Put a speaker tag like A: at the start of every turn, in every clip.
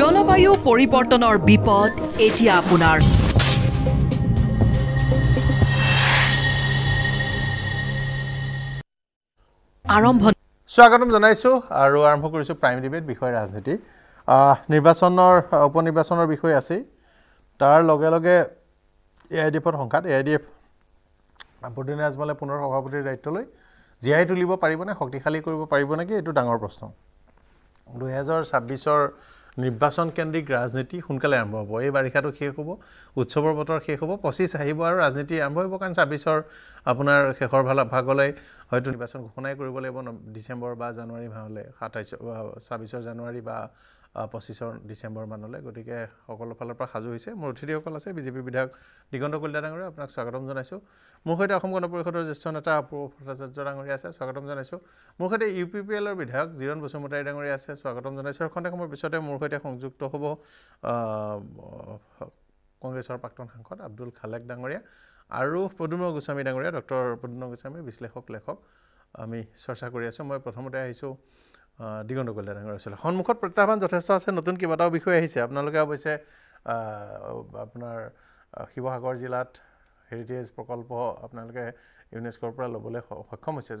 A: জলবায়ু পৰিৱৰ্তনৰ বিপদ এতিয়া আপোনাৰ
B: আৰম্ভ স্বাগতম জনাইছোঁ আৰু আৰম্ভ কৰিছোঁ প্ৰাইম ডিবেট বিষয় ৰাজনীতি নিৰ্বাচনৰ উপ নিৰ্বাচনৰ বিষয়ে আছেই তাৰ লগে লগে এ আই ডি এফৰ সংখ্যাত এ আই ডি এফ বুদ্দিন ৰাজমালে পুনৰ সভাপতিৰ দায়িত্ব লৈ জীয়াই তুলিব পাৰিবনে শক্তিশালী কৰিব পাৰিব নেকি এইটো ডাঙৰ প্ৰশ্ন দুহেজাৰ ছাব্বিছৰ নিৰ্বাচন কেন্দ্ৰিক ৰাজনীতি সোনকালে আৰম্ভ হ'ব এই বাৰিষাটো শেষ হ'ব উৎসৱৰ বতৰ শেষ হ'ব পঁচিছ আহিব আৰু ৰাজনীতি আৰম্ভ হ'ব কাৰণ ছাব্বিছৰ আপোনাৰ শেষৰ ভাল ভাগলৈ হয়তো নিৰ্বাচন ঘোষণাই কৰিব লাগিব ডিচেম্বৰ বা জানুৱাৰী মাহলৈ সাতাইছ ছাব্বিছৰ জানুৱাৰী বা পঁচিছৰ ডিচেম্বৰ মানলৈ গতিকে সকলো ফালৰ পৰা সাজু হৈছে মোৰ অতিথিসকল আছে বিজেপি বিধায়ক দিগন্ত কলিতা ডাঙৰীয়া আপোনাক স্বাগতম জনাইছোঁ মোৰ সৈতে অসম গণ পৰিষদৰ জ্যেষ্ঠ নেতা অপূৰ ভট্টাচাৰ্য ডাঙৰীয়া আছে স্বাগতম জনাইছোঁ মোৰ সৈতে ইউ পি পি এলৰ বিধায়ক জিৰণ বসুমতাৰী ডাঙৰীয়া আছে স্বাগতম জনাইছোঁ আৰু খন্তেক সময়ৰ পিছতে মোৰ সৈতে সংযুক্ত হ'ব কংগ্ৰেছৰ প্ৰাক্তন সাংসদ আব্দুল খালেক ডাঙৰীয়া আৰু পদুম্ন গোস্বামী ডাঙৰীয়া ডক্টৰ পদুম্ন গোস্বামী বিশ্লেষক লেখক আমি চৰ্চা কৰি আছোঁ মই প্ৰথমতে আহিছোঁ দিগন্ত কল্যাণ ডাঙৰীয়া আছিলে সন্মুখত প্ৰত্যাহ্বান যথেষ্ট আছে নতুন কেইবাটাও বিষয় আহিছে আপোনালোকে অৱশ্যে আপোনাৰ শিৱসাগৰ জিলাত হেৰিটেজ প্ৰকল্প আপোনালোকে ইউনেস্কৰ পৰা ল'বলৈ সক্ষম হৈছে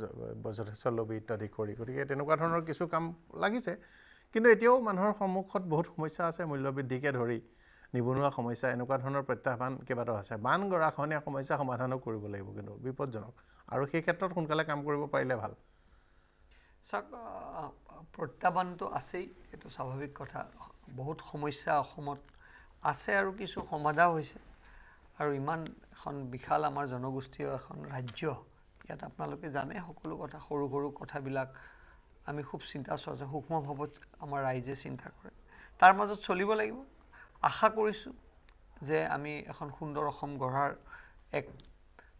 B: যথেষ্ট ল'বি ইত্যাদি কৰি গতিকে তেনেকুৱা ধৰণৰ কিছু কাম লাগিছে কিন্তু এতিয়াও মানুহৰ সন্মুখত বহুত সমস্যা আছে মূল্যবৃদ্ধিকে ধৰি নিবনুৱা সমস্যা এনেকুৱা ধৰণৰ প্ৰত্যাহ্বান কেইবাটাও আছে বান গৰাখহনীয়া সমস্যা সমাধানো কৰিব লাগিব কিন্তু বিপদজনক আৰু সেই ক্ষেত্ৰত সোনকালে কাম কৰিব পাৰিলে ভাল
C: চাওক প্ৰত্যাহ্বানটো আছেই এইটো স্বাভাৱিক কথা বহুত সমস্যা অসমত আছে আৰু কিছু সমাধাও হৈছে আৰু ইমান এখন বিশাল আমাৰ জনগোষ্ঠীয় এখন ৰাজ্য ইয়াত আপোনালোকে জানে সকলো কথা সৰু সৰু কথাবিলাক আমি খুব চিন্তা চৰ্চা সূক্ষ্মভাৱত আমাৰ ৰাইজে চিন্তা কৰে তাৰ মাজত চলিব লাগিব আশা কৰিছোঁ যে আমি এখন সুন্দৰ অসম গঢ়াৰ এক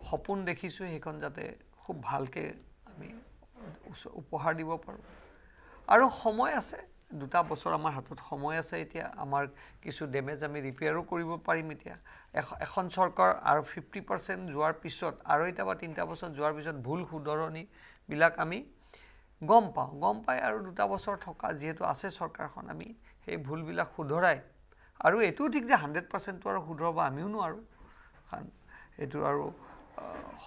C: সপোন দেখিছোঁ সেইখন যাতে খুব ভালকৈ আমি উপহাৰ দিব পাৰোঁ আৰু সময় আছে দুটা বছৰ আমাৰ হাতত সময় আছে এতিয়া আমাৰ কিছু ডেমেজ আমি ৰিপেয়াৰো কৰিব পাৰিম এতিয়া এখন চৰকাৰ আৰু ফিফটি পাৰ্চেণ্ট যোৱাৰ পিছত আৰু এটা বা তিনিটা বছৰ যোৱাৰ পিছত ভুল শুধৰণিবিলাক আমি গম পাওঁ গম পাই আৰু দুটা বছৰ থকা যিহেতু আছে চৰকাৰখন আমি সেই ভুলবিলাক শুধৰাই আৰু এইটোও ঠিক যে হাণ্ড্ৰেড পাৰ্চেণ্টটো আৰু শুধৰাব আমিও নোৱাৰোঁ কাৰণ সেইটো আৰু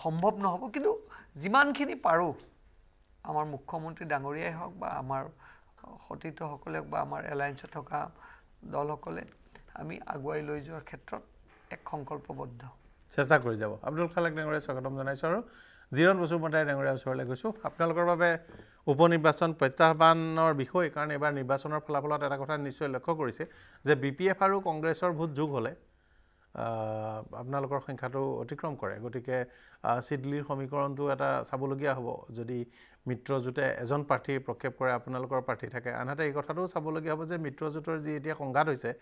C: সম্ভৱ নহ'ব কিন্তু যিমানখিনি পাৰোঁ আমাৰ মুখ্যমন্ত্ৰী ডাঙৰীয়াই হওক বা আমাৰ সতীৰ্থসকলে হওক বা আমাৰ এলায়েঞ্চত থকা দলসকলে আমি আগুৱাই লৈ যোৱাৰ ক্ষেত্ৰত এক সংকল্পবদ্ধ
B: চেষ্টা কৰি যাব আব্দুল খালেক ডাঙৰীয়া স্বাগতম জনাইছোঁ আৰু জিৰণ বসুমতাৰী ডাঙৰীয়া ওচৰলৈ গৈছোঁ আপোনালোকৰ বাবে উপ নিৰ্বাচন প্ৰত্যাহ্বানৰ বিষয়ে কাৰণ এইবাৰ নিৰ্বাচনৰ ফলাফলত এটা কথা নিশ্চয় লক্ষ্য কৰিছে যে বি পি এফ আৰু কংগ্ৰেছৰ ভোট যুগ হ'লে আপোনালোকৰ সংখ্যাটো অতিক্ৰম কৰে গতিকে চিডলিৰ সমীকৰণটো এটা চাবলগীয়া হ'ব যদি মিত্ৰজোঁটে এজন প্ৰাৰ্থী প্ৰক্ষেপ কৰে আপোনালোকৰ প্ৰাৰ্থী থাকে আনহাতে এই কথাটোও চাবলগীয়া হ'ব যে মিত্ৰজোঁটৰ যি এতিয়া সংঘাত হৈছে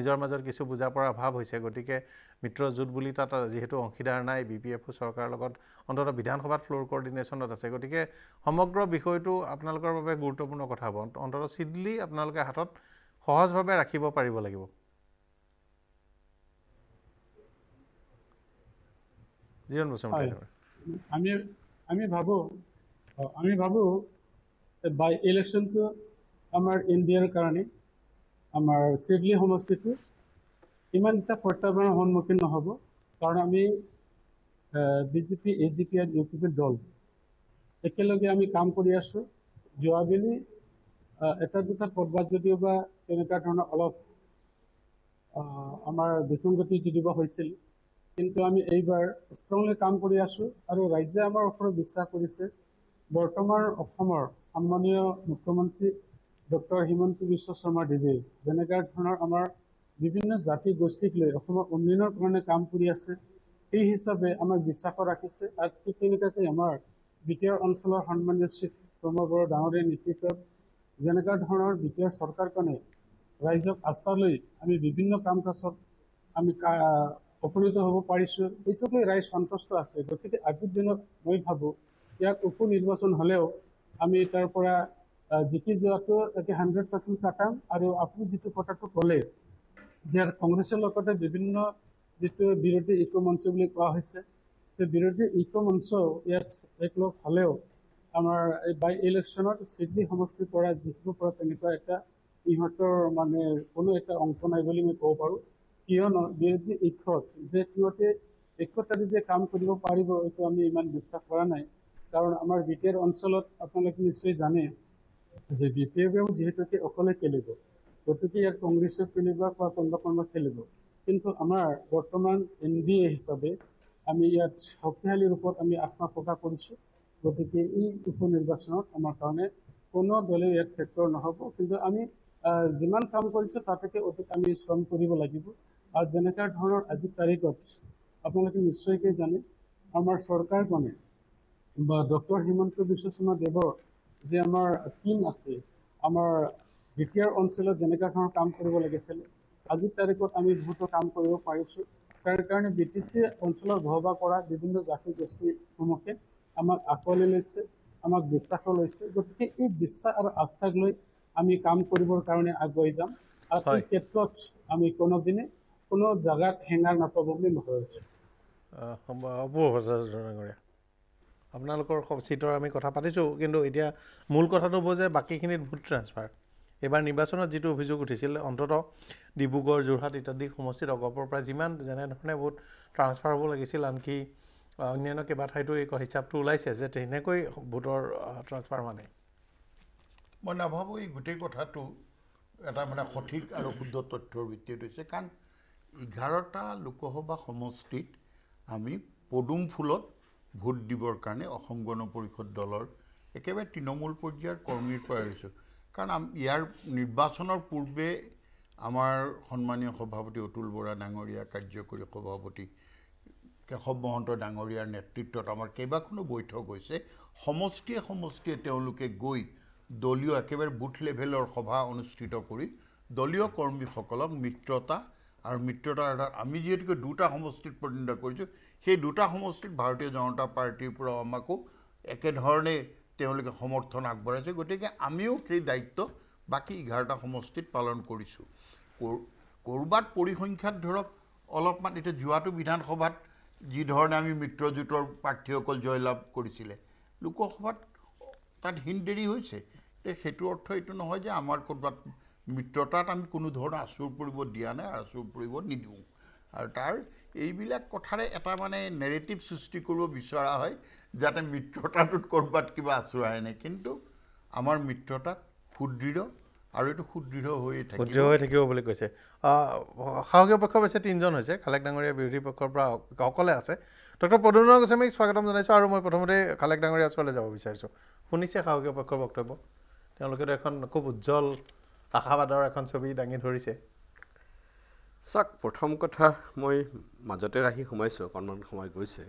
B: নিজৰ মাজত কিছু বুজা বুজাপৰাৰ অভাৱ হৈছে গতিকে মিত্ৰজোঁট বুলি তাত যিহেতু অংশীদাৰ নাই বি পি এফ চৰকাৰৰ লগত অন্তত বিধানসভাত ফ্ল'ৰ কৰ্ডিনেশ্যনত আছে গতিকে সমগ্ৰ বিষয়টো আপোনালোকৰ বাবে গুৰুত্বপূৰ্ণ কথা হ'ব অন্তত চিডলি আপোনালোকে হাতত সহজভাৱে ৰাখিব পাৰিব লাগিব জীৱন গোস্বামী
D: আমি আমি ভাবো আমি ভাবো বাই ইলেকশ্যনটো আমাৰ ইণ্ডিয়াৰ কাৰণে আমাৰ চিডলি সমষ্টিটো ইমান এটা প্ৰত্যাহ্বানৰ সন্মুখীন নহ'ব কাৰণ আমি বিজেপি এ জি পি আৰু ইউ পি পিৰ দল একেলগে আমি কাম কৰি আছোঁ যোৱাবেলি এটা দুটা পদবাদ যদিও বা তেনেকুৱা ধৰণৰ অলপ আমাৰ বিতংগতি যদিও হৈছিল কিন্তু আমি এইবাৰ ষ্ট্ৰংলি কাম কৰি আছোঁ আৰু ৰাইজে আমাৰ ওপৰত বিশ্বাস কৰিছে বৰ্তমান অসমৰ সন্মানীয় মুখ্যমন্ত্ৰী ডক্টৰ হিমন্ত বিশ্ব শৰ্মা দেৱে যেনেকুৱা ধৰণৰ আমাৰ বিভিন্ন জাতি গোষ্ঠীক লৈ অসমৰ উন্নয়নৰ কাৰণে কাম কৰি আছে সেই হিচাপে আমাক বিশ্বাস ৰাখিছে আৰু ঠিক তেনেকুৱাকৈ আমাৰ বি টি আৰ অঞ্চলৰ সন্মানীয় চিফ ব্ৰহ্মপুৰৰ ডাঙৰীয়া নেতৃত্বত যেনেকুৱা ধৰণৰ বি টি আৰ চৰকাৰখনে ৰাইজক আস্থা লৈ আমি বিভিন্ন কাম কাজত আমি উপনীত হ'ব পাৰিছোঁ এইটোক লৈ ৰাইজ সন্তুষ্ট আছে গতিকে আজিৰ দিনত মই ভাবোঁ ইয়াত উপ নিৰ্বাচন হ'লেও আমি তাৰ পৰা জিকি যোৱাটো এতিয়া হাণ্ড্ৰেড পাৰ্চেণ্ট কাটাম আৰু আপুনি যিটো কথাটো ক'লে যে কংগ্ৰেছৰ লগতে বিভিন্ন যিটো বিৰোধী ইক' মঞ্চ বুলি কোৱা হৈছে সেই বিৰোধী ইক' মঞ্চ ইয়াত একলগ হ'লেও আমাৰ এই বাই ইলেকশ্যনত ছিডলি সমষ্টিৰ পৰা জিকিব পৰা তেনেকুৱা এটা ইহঁতৰ মানে কোনো এটা অংশ নাই বুলি মই ক'ব পাৰোঁ কিয়নো বিৰোধী ইক্ষত যে সিহঁতে ইক্ষত আদি যে কাম কৰিব পাৰিব এইটো আমি ইমান বিশ্বাস কৰা নাই কাৰণ আমাৰ বিটিৰ অঞ্চলত আপোনালোকে নিশ্চয় জানে যে বি পি এফেও যিহেতুকে অকলে খেলিব গতিকে ইয়াত কংগ্ৰেছেও খেলিব বা কন্দ কন্দ খেলিব কিন্তু আমাৰ বৰ্তমান এন ডি এ হিচাপে আমি ইয়াত শক্তিশালী ৰূপত আমি আত্মা প্ৰকাশ কৰিছোঁ গতিকে এই উপ নিৰ্বাচনত আমাৰ কাৰণে কোনো দলে ইয়াত ফেক্টৰ নহ'ব কিন্তু আমি যিমান কাম কৰিছোঁ তাতেকৈ অধিক আমি শ্ৰম কৰিব লাগিব আৰু যেনেকুৱা ধৰণৰ আজিৰ তাৰিখত আপোনালোকে নিশ্চয়কৈ জানে আমাৰ চৰকাৰখনে বা ডক্টৰ হিমন্ত বিশ্ব শৰ্মা দেৱৰ যে আমাৰ টীম আছে আমাৰ বিটিয়াৰ অঞ্চলত যেনেকুৱা ধৰণৰ কাম কৰিব লাগিছিল আজিৰ তাৰিখত আমি বহুতো কাম কৰিব পাৰিছোঁ তাৰ কাৰণে বি টি চি অঞ্চলত ভবা কৰা বিভিন্ন জাতি গোষ্ঠীসমূহে আমাক আঁকোৱালি লৈছে আমাক বিশ্বাসো লৈছে গতিকে এই বিশ্বাস আৰু আস্থাক লৈ আমি কাম কৰিবৰ কাৰণে আগুৱাই যাম আৰু এই ক্ষেত্ৰত আমি কোনোদিনে কোনো জেগাত হেঙাৰ নাপাব বুলি মই ভাবিছোঁ
B: আপোনালোকৰ চিটৰ আমি কথা পাতিছোঁ কিন্তু এতিয়া মূল কথাটো হ'ব যে বাকীখিনিত ভোট ট্ৰান্সফাৰ এইবাৰ নিৰ্বাচনত যিটো অভিযোগ উঠিছিল অন্ততঃ ডিব্ৰুগড় যোৰহাট ইত্যাদি সমষ্টিত অগপৰ পৰা যিমান যেনেধৰণে ভোট ট্ৰান্সফাৰ হ'ব লাগিছিল আনকি অন্যান্য কেইবা ঠাইতো এই হিচাপটো ওলাইছে যে তেনেকৈ ভোটৰ ট্ৰান্সফাৰ নাই
A: মই নাভাবোঁ এই গোটেই কথাটো এটা মানে সঠিক আৰু শুদ্ধ তথ্যৰ ভিত্তিত হৈছে কাৰণ এঘাৰটা লোকসভা সমষ্টিত আমি পদুম ফুলত ভোট দিবৰ কাৰণে অসম গণ পৰিষদ দলৰ একেবাৰে তৃণমূল পৰ্যায়ৰ কৰ্মীৰ পৰা আহিছোঁ কাৰণ ইয়াৰ নিৰ্বাচনৰ পূৰ্বে আমাৰ সন্মানীয় সভাপতি অতুল বৰা ডাঙৰীয়া কাৰ্যকৰী সভাপতি কেশৱ মহন্ত ডাঙৰীয়াৰ নেতৃত্বত আমাৰ কেইবাখনো বৈঠক হৈছে সমষ্টিয়ে সমষ্টিয়ে তেওঁলোকে গৈ দলীয় একেবাৰে বুথ লেভেলৰ সভা অনুষ্ঠিত কৰি দলীয় কৰ্মীসকলক মিত্ৰতা আৰু মিত্ৰতাৰ অৰ্থাৎ আমি যিহেতুকে দুটা সমষ্টিত প্ৰতিনিধিত্ব কৰিছোঁ সেই দুটা সমষ্টিত ভাৰতীয় জনতা পাৰ্টীৰ পৰাও আমাকো একেধৰণে তেওঁলোকে সমৰ্থন আগবঢ়াইছে গতিকে আমিও সেই দায়িত্ব বাকী এঘাৰটা সমষ্টিত পালন কৰিছোঁ ক'ৰবাত পৰিসংখ্যাত ধৰক অলপমান এতিয়া যোৱাটো বিধানসভাত যিধৰণে আমি মিত্ৰজোঁটৰ প্ৰাৰ্থীসকল জয়লাভ কৰিছিলে লোকসভাত তাত হীন দেৰি হৈছে সেইটো অৰ্থ এইটো নহয় যে আমাৰ ক'ৰবাত মিত্ৰতাত আমি কোনো ধৰণৰ আঁচোৰ পৰিব দিয়া নাই আৰু আচুৰ পৰিব নিদিওঁ আৰু তাৰ এইবিলাক কথাৰে এটা মানে নেৰেটিভ সৃষ্টি কৰিব বিচৰা হয় যাতে মিত্ৰতাটোত ক'ৰবাত কিবা আঁচোৰাই নাই কিন্তু আমাৰ মিত্ৰতাত সুদৃঢ় আৰু এইটো সুদৃঢ় হৈ থাকিব সুদৃঢ় হৈ
B: থাকিব বুলি কৈছে শাসকীয় পক্ষ হৈছে তিনিজন হৈছে খালেক ডাঙৰীয়া বিৰোধী পক্ষৰ পৰা অকলে আছে ডক্টৰ পদুনা গোস্বামীক স্বাগতম জনাইছোঁ আৰু মই প্ৰথমতে খালেক ডাঙৰীয়া ওচৰলৈ যাব বিচাৰিছোঁ শুনিছে শাসকীয় পক্ষৰ বক্তব্য তেওঁলোকেতো এখন খুব উজ্জ্বল আশাবাদৰ এখন ছবি দাঙি ধৰিছে
E: চাওক প্ৰথম কথা মই মাজতে ৰাখি সোমাইছোঁ অকণমান সোমাই গৈছে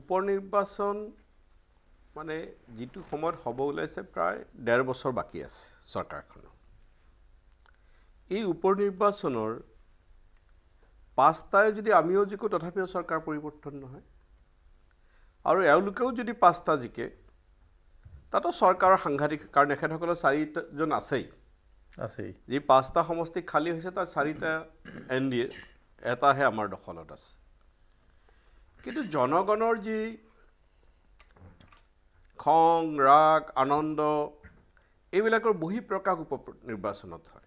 E: উপ নিৰ্বাচন মানে যিটো সময়ত হ'ব ওলাইছে প্ৰায় ডেৰ বছৰ বাকী আছে চৰকাৰখনৰ এই উপ নিৰ্বাচনৰ পাঁচটাই যদি আমিও জিকোঁ তথাপিও চৰকাৰ পৰিৱৰ্তন নহয় আৰু এওঁলোকেও যদি পাঁচটা জিকে তাতো চৰকাৰৰ সাংঘাতিক কাৰণ এখেতসকলৰ চাৰিজন আছেই আছেই যি পাঁচটা সমষ্টি খালী হৈছে তাৰ চাৰিটা এন ডি এ এটাহে আমাৰ দখলত আছে কিন্তু জনগণৰ যি খং ৰাগ আনন্দ এইবিলাকৰ বহি প্ৰকাশ উপ নিৰ্বাচনত হয়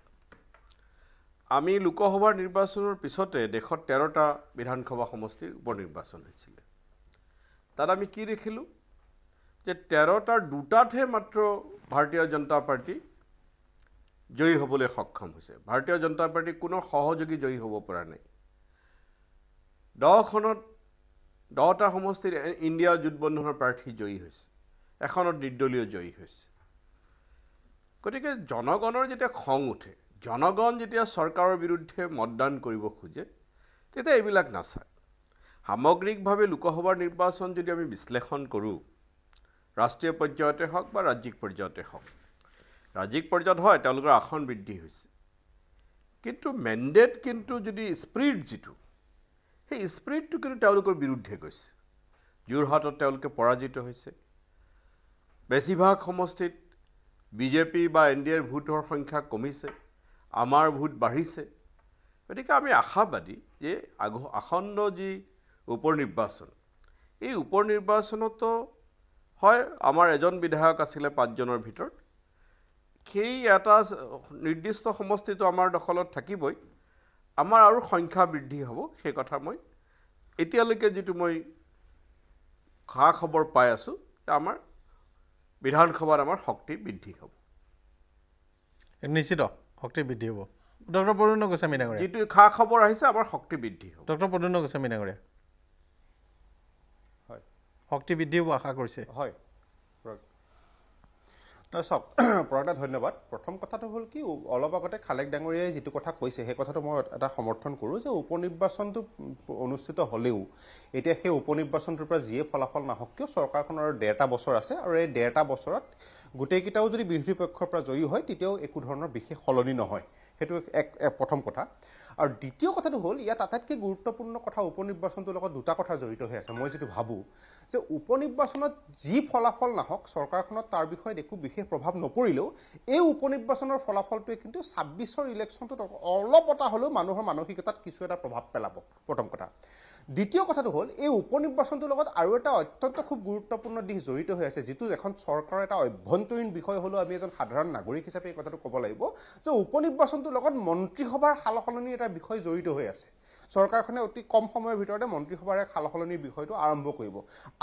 E: আমি লোকসভাৰ নিৰ্বাচনৰ পিছতে দেশত তেৰটা বিধানসভা সমষ্টিৰ উপ নিৰ্বাচন হৈছিলে তাত আমি কি দেখিলোঁ যে তেৰটাৰ দুটাতহে মাত্ৰ ভাৰতীয় জনতা পাৰ্টী জয়ী হ'বলৈ সক্ষম হৈছে ভাৰতীয় জনতা পাৰ্টী কোনো সহযোগী জয়ী হ'ব পৰা নাই দহখনত দহটা সমষ্টিত ইণ্ডিয়া জোঁটবন্ধনৰ প্ৰাৰ্থী জয়ী হৈছে এখনত নিৰ্দলীয় জয়ী হৈছে গতিকে জনগণৰ যেতিয়া খং উঠে জনগণ যেতিয়া চৰকাৰৰ বিৰুদ্ধে মতদান কৰিব খোজে তেতিয়া এইবিলাক নাচায় সামগ্ৰিকভাৱে লোকসভাৰ নিৰ্বাচন যদি আমি বিশ্লেষণ কৰোঁ ৰাষ্ট্ৰীয় পৰ্যায়তে হওক বা ৰাজ্যিক পৰ্যায়তে হওক ৰাজ্যিক পৰ্যায়ত হয় তেওঁলোকৰ আসন বৃদ্ধি হৈছে কিন্তু মেণ্ডেট কিন্তু যদি স্প্ৰীড যিটো সেই স্প্ৰীডটো কিন্তু তেওঁলোকৰ বিৰুদ্ধে গৈছে যোৰহাটত তেওঁলোকে পৰাজিত হৈছে বেছিভাগ সমষ্টিত বি জে পি বা এন ডি এৰ ভোটৰ সংখ্যা কমিছে আমাৰ ভোট বাঢ়িছে গতিকে আমি আশাবাদী যে আগ আসন্ন যি উপ নিৰ্বাচন এই উপ নিৰ্বাচনতো হয় আমাৰ এজন বিধায়ক আছিলে পাঁচজনৰ ভিতৰত সেই এটা নিৰ্দিষ্ট সমষ্টিটো আমাৰ দখলত থাকিবই আমাৰ আৰু সংখ্যা বৃদ্ধি হ'ব সেই কথা মই এতিয়ালৈকে যিটো মই খা খবৰ পাই আছোঁ আমাৰ বিধানসভাত আমাৰ শক্তি বৃদ্ধি হ'ব
B: নিশ্চিত শক্তি বৃদ্ধি হ'ব ডক্টৰ প্ৰদুন্ন গোস্বামী ডাঙৰীয়া যিটো খা খবৰ আহিছে আমাৰ শক্তি বৃদ্ধি হ'ব ডক্টৰ প্ৰদুন্ন গোস্বামী ডাঙৰীয়া শক্তি
F: বৃদ্ধিও আশা কৰিছে হয় চাওক পৰাগদা ধন্যবাদ প্ৰথম কথাটো হ'ল কি অলপ আগতে খালেক ডাঙৰীয়াই যিটো কথা কৈছে সেই কথাটো মই এটা সমৰ্থন কৰোঁ যে উপ নিৰ্বাচনটো অনুষ্ঠিত হ'লেও এতিয়া সেই উপ নিৰ্বাচনটোৰ পৰা যিয়ে ফলাফল নাহক কিয় চৰকাৰখনৰ ডেৰটা বছৰ আছে আৰু এই ডেৰটা বছৰত গোটেইকেইটাও যদি বিৰোধী পক্ষৰ পৰা জয়ী হয় তেতিয়াও একো ধৰণৰ বিশেষ সলনি নহয় সেইটো এক প্ৰথম কথা আৰু দ্বিতীয় কথাটো হ'ল ইয়াত আটাইতকৈ গুৰুত্বপূৰ্ণ কথা উপ নিৰ্বাচনটোৰ লগত দুটা কথা জড়িত হৈ আছে মই যিটো ভাবোঁ যে উপ নিৰ্বাচনত যি ফলাফল নাহক চৰকাৰখনত তাৰ বিষয়ে একো বিশেষ প্ৰভাৱ নপৰিলেও এই উপ নিৰ্বাচনৰ ফলাফলটোৱে কিন্তু ছাব্বিছৰ ইলেকশ্যনটোত অলপ এটা হ'লেও মানুহৰ মানসিকতাত কিছু এটা প্ৰভাৱ পেলাব প্ৰথম কথা দ্বিতীয় কথাটো হ'ল এই উপ নিৰ্বাচনটোৰ লগত আৰু এটা অত্যন্ত খুব গুৰুত্বপূৰ্ণ দিশ জড়িত হৈ আছে যিটো এখন চৰকাৰৰ এটা অভ্যন্তৰীণ বিষয় হ'লেও আমি এজন সাধাৰণ নাগৰিক হিচাপে এই কথাটো ক'ব লাগিব যে উপ নিৰ্বাচনটোৰ লগত মন্ত্ৰীসভাৰ সাল সলনি এটা বিষয় জড়িত হৈ আছে চৰকাৰখনে অতি কম সময়ৰ ভিতৰতে মন্ত্ৰীসভাৰে সাল সলনিৰ বিষয়টো আৰম্ভ কৰিব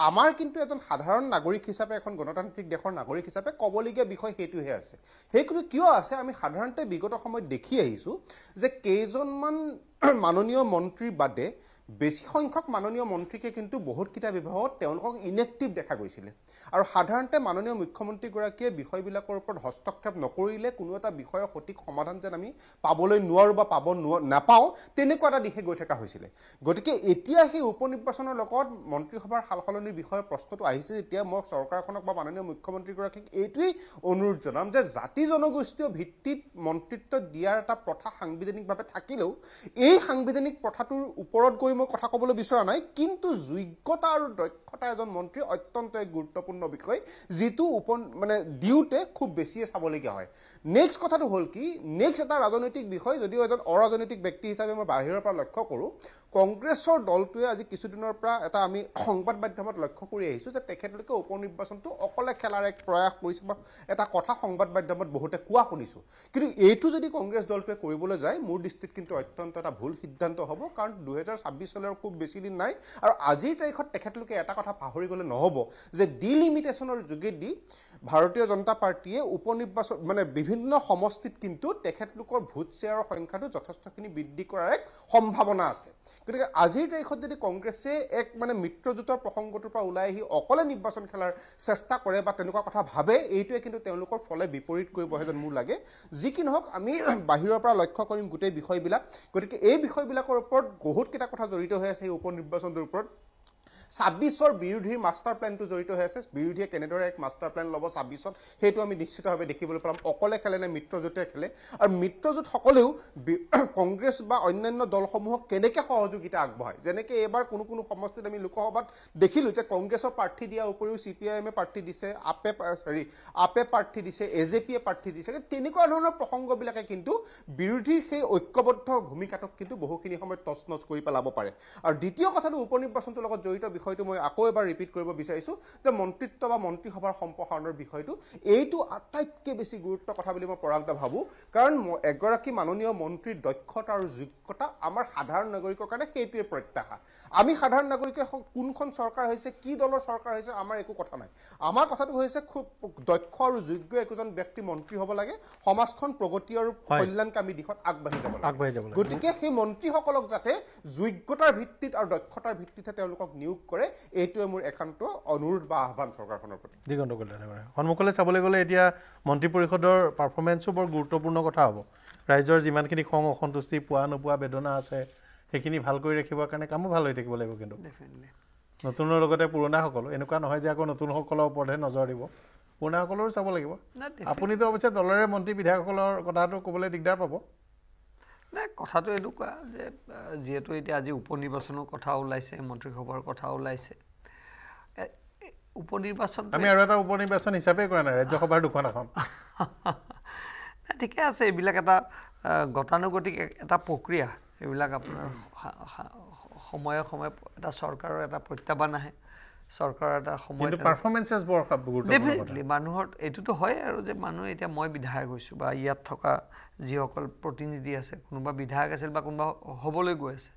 F: আমাৰ কিন্তু এজন সাধাৰণ নাগৰিক হিচাপে এখন গণতান্ত্ৰিক দেশৰ নাগৰিক হিচাপে ক'বলগীয়া বিষয় সেইটোহে আছে সেইটো কিয় আছে আমি সাধাৰণতে বিগত সময়ত দেখি আহিছোঁ যে কেইজনমান মাননীয় মন্ত্ৰীৰ বাদে বেছি সংখ্যক মাননীয় মন্ত্ৰীকে কিন্তু বহুত বহুতকেইটা বিভাগত তেওঁলোকক ইনেক্টিভ দেখা গৈছিলে আৰু সাধাৰণতে মাননীয় মুখ্যমন্ত্ৰীগৰাকীয়ে বিষয়বিলাকৰ ওপৰত হস্তক্ষেপ নকৰিলে কোনো এটা বিষয়ৰ সঠিক সমাধান যেন আমি পাবলৈ নোৱাৰোঁ বা পাব নাপাওঁ তেনেকুৱা এটা দিশে গৈ থকা হৈছিলে গতিকে এতিয়া সেই উপ নিৰ্বাচনৰ লগত মন্ত্ৰীসভাৰ সাল সলনিৰ বিষয়ে প্ৰশ্নটো আহিছে যেতিয়া মই চৰকাৰখনক বা মাননীয় মুখ্যমন্ত্ৰীগৰাকীক এইটোৱেই অনুৰোধ জনাম যে জাতি জনগোষ্ঠীয় ভিত্তিত মন্ত্ৰিত্ব দিয়াৰ এটা প্ৰথা সাংবিধানিকভাৱে থাকিলেও এই সাংবিধানিক প্ৰথাটোৰ ওপৰত গৈ মই কথা ক'বলৈ বিচৰা নাই কিন্তু যোগ্যতা আৰু দক্ষতা এজন মন্ত্ৰী অত্যন্ত এক গুৰুত্বপূৰ্ণ বিষয় যিটো উপ মানে দিওঁতে খুব বেছিয়ে চাবলগীয়া হয় নেক্সট কথাটো হ'ল কি নেক্সট এটা ৰাজনৈতিক বিষয় যদিও এজন অৰাজনৈতিক ব্যক্তি হিচাপে মই বাহিৰৰ পৰা লক্ষ্য কৰোঁ কংগ্ৰেছৰ দলটোৱে আজি কিছুদিনৰ পৰা এটা আমি সংবাদ মাধ্যমত লক্ষ্য কৰি আহিছোঁ যে তেখেতলোকে উপ নিৰ্বাচনটো অকলে খেলাৰ এক প্ৰয়াস কৰিছে বা এটা কথা সংবাদ মাধ্যমত বহুতে কোৱা শুনিছোঁ কিন্তু এইটো যদি কংগ্ৰেছ দলটোৱে কৰিবলৈ যায় মোৰ দৃষ্টিত কিন্তু অত্যন্ত এটা ভুল সিদ্ধান্ত হ'ব কাৰণ দুহেজাৰ অফিচলৈ খুব দিন নাই আৰু আজিৰ তাৰিখত তেখেতলোকে এটা কথা পাহৰি গ'লে নহ'ব যে ডিলিমিটেশ্যনৰ যোগেদি ভাৰতীয় জনতা পাৰ্টীয়ে উপ নিৰ্বাচন মানে বিভিন্ন সমষ্টিত কিন্তু তেখেতলোকৰ ভোট শ্বেয়াৰৰ সংখ্যাটো যথেষ্টখিনি বৃদ্ধি কৰাৰ এক সম্ভাৱনা আছে গতিকে আজিৰ তাৰিখত যদি কংগ্ৰেছে এক মানে মিত্ৰজোঁটৰ প্ৰসংগটোৰ পৰা ওলাই আহি অকলে নিৰ্বাচন খেলাৰ চেষ্টা কৰে বা তেনেকুৱা কথা ভাবে এইটোৱে কিন্তু তেওঁলোকৰ ফলে বিপৰীত কৰিবহে যেন মোৰ লাগে যি কি নহওক আমি বাহিৰৰ পৰা লক্ষ্য কৰিম গোটেই বিষয়বিলাক গতিকে এই বিষয়বিলাকৰ ওপৰত বহুতকেইটা কথা জড়িত জড়িত হৈ আছে এই উপ নিৰ্বাচনটোৰ ওপৰত ছাব্বিছৰ বিৰোধীৰ মাষ্টাৰ প্লেনটো জড়িত হৈ আছে বিৰোধীয়ে কেনেদৰে এক মাষ্টাৰ প্লেন ল'ব ছাব্বিছত সেইটো আমি নিশ্চিতভাৱে দেখিবলৈ পালাম অকলে খেলে নে মিত্ৰজোঁটে খেলে আৰু মিত্ৰজোঁটসকলেও কংগ্ৰেছ বা অন্যান্য দলসমূহক কেনেকৈ সহযোগিতা আগবঢ়ায় যেনেকৈ এইবাৰ কোনো কোনো সমষ্টিত আমি লোকসভাত দেখিলোঁ যে কংগ্ৰেছৰ প্ৰাৰ্থী দিয়াৰ উপৰিও চি পি আই এমে প্ৰাৰ্থী দিছে আপে হেৰি আপে প্ৰাৰ্থী দিছে এ জে পিয়ে প্ৰাৰ্থী দিছে তেনেকুৱা ধৰণৰ প্ৰসংগবিলাকে কিন্তু বিৰোধীৰ সেই ঐক্যবদ্ধ ভূমিকাটোক কিন্তু বহুখিনি সময়ত নচ কৰি পেলাব পাৰে আৰু দ্বিতীয় কথাটো উপ নিৰ্বাচনটোৰ লগত জড়িত বিষয়টো মই আকৌ এবাৰ ৰিপিট কৰিব বিচাৰিছোঁ যে মন্ত্ৰিত্ব বা মন্ত্ৰীসভাৰ সম্প্ৰসাৰণৰ বিষয়টো এইটো আটাইতকৈ বেছি গুৰুত্ব কথা বুলি মই পৰাগদা ভাবোঁ কাৰণ এগৰাকী মাননীয় মন্ত্ৰীৰ দক্ষতা আৰু যোগ্যতা আমাৰ সাধাৰণ নাগৰিকৰ কাৰণে সেইটোৱে প্ৰত্যাশা আমি সাধাৰণ নাগৰিকে কোনখন চৰকাৰ হৈছে কি দলৰ চৰকাৰ হৈছে আমাৰ একো কথা নাই আমাৰ কথাটো হৈছে খুব দক্ষ আৰু যোগ্য একোজন ব্যক্তি মন্ত্ৰী হ'ব লাগে সমাজখন প্ৰগতি আৰু কল্যাণকামী দিশত আগবাঢ়ি যাব লাগে গতিকে সেই মন্ত্ৰীসকলক যাতে যোগ্যতাৰ ভিত্তিত আৰু দক্ষতাৰ ভিত্তিতহে তেওঁলোকক নিয়োগ কৰে এইটোৱে মোৰ একান্ত অনুৰোধ বা আহ্বান চৰকাৰখনৰ প্ৰতি
B: দিগন্ত কলিতা সন্মুখলৈ চাবলৈ গ'লে এতিয়া মন্ত্ৰী পৰিষদৰ পাৰফৰ্মেঞ্চো বৰ গুৰুত্বপূৰ্ণ কথা হ'ব ৰাইজৰ যিমানখিনি খং অসন্তুষ্টি পোৱা নোপোৱা বেদনা আছে সেইখিনি ভাল কৰি ৰাখিবৰ কাৰণে কামো ভাল হৈ থাকিব লাগিব কিন্তু নতুনৰ লগতে পুৰণাসকলো এনেকুৱা নহয় যে আকৌ নতুনসকলৰ ওপৰতহে নজৰ দিব পুৰণাসকলৰো চাব লাগিব আপুনিতো অৱশ্যে দলেৰে
C: মন্ত্ৰী বিধায়কসকলৰ কথাটো ক'বলৈ দিগদাৰ পাব কথাটো এনেকুৱা যে যিহেতু এতিয়া আজি উপ নিৰ্বাচনৰ কথা ওলাইছে মন্ত্ৰীসভাৰ কথা ওলাইছে উপ নিৰ্বাচন আমি আৰু
B: এটা উপ নিৰ্বাচন হিচাপে কৰা নাই ৰাজ্যসভাৰ দুখন এখন
C: ঠিকে আছে এইবিলাক এটা গতানুগতিক এটা প্ৰক্ৰিয়া এইবিলাক আপোনাৰ সময়ে সময়ে এটা চৰকাৰৰ এটা প্ৰত্যাহ্বান আহে চৰকাৰৰ এটা সময়ত
B: পাৰফৰ্মেঞ্চেছ বৰ ডেফিনেটলি
C: মানুহৰ এইটোতো হয় আৰু যে মানুহ এতিয়া মই বিধায়ক হৈছোঁ বা ইয়াত থকা যিসকল প্ৰতিনিধি আছে কোনোবা বিধায়ক আছিল বা কোনোবা হ'বলৈ গৈ আছে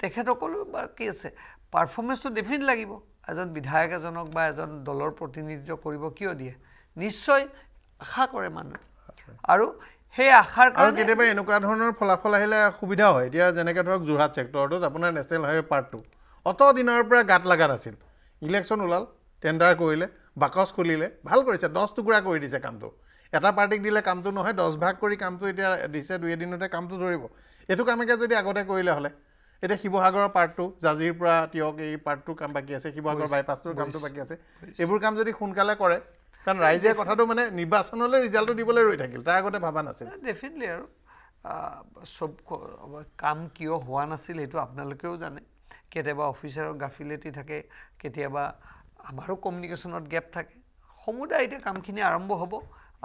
C: তেখেতসকলো বা কি আছে পাৰফৰ্মেঞ্চটো ডেফিনেট লাগিব এজন বিধায়ক এজনক বা এজন দলৰ প্ৰতিনিধিত্ব কৰিব কিয় দিয়ে নিশ্চয় আশা কৰে মানুহ আৰু সেই আশাৰ কাৰণে কেতিয়াবা
B: এনেকুৱা ধৰণৰ ফলাফল আহিলে সুবিধা হয় এতিয়া যেনেকৈ ধৰক যোৰহাট ছেক্টৰটোত আপোনাৰ নেশ্যনেল হাইৱে পাৰ্টটো অত দিনৰ পৰা গাঁত লগাত আছিল ইলেকশ্যন ওলাল টেণ্ডাৰ কৰিলে বাকচ খুলিলে ভাল কৰিছে দহ টুকুৰা কৰি দিছে কামটো এটা পাৰ্টিক দিলে কামটো নহয় দহ ভাগ কৰি কামটো এতিয়া দিছে দুই এদিনতে কামটো ধৰিব এইটো কামকে যদি আগতে কৰিলে হ'লে এতিয়া শিৱসাগৰৰ পাৰ্টটো জাজিৰ পৰা তিয়ক এই পাৰ্টটোৰ কাম বাকী আছে শিৱসাগৰ বাইপাছটোৰ কামটো বাকী আছে এইবোৰ কাম যদি সোনকালে কৰে কাৰণ ৰাইজে কথাটো মানে নিৰ্বাচনলৈ ৰিজাল্টটো দিবলৈ ৰৈ থাকিল
C: তাৰ আগতে ভবা নাছিল ডেফিনেটলি আৰু চব কাম কিয় হোৱা নাছিল সেইটো আপোনালোকেও জানে কেতিয়াবা অফিচাৰৰ গাফিলতি থাকে কেতিয়াবা আমাৰো কমিউনিকেশ্যনত গেপ থাকে সমুদায় এতিয়া কামখিনি আৰম্ভ হ'ব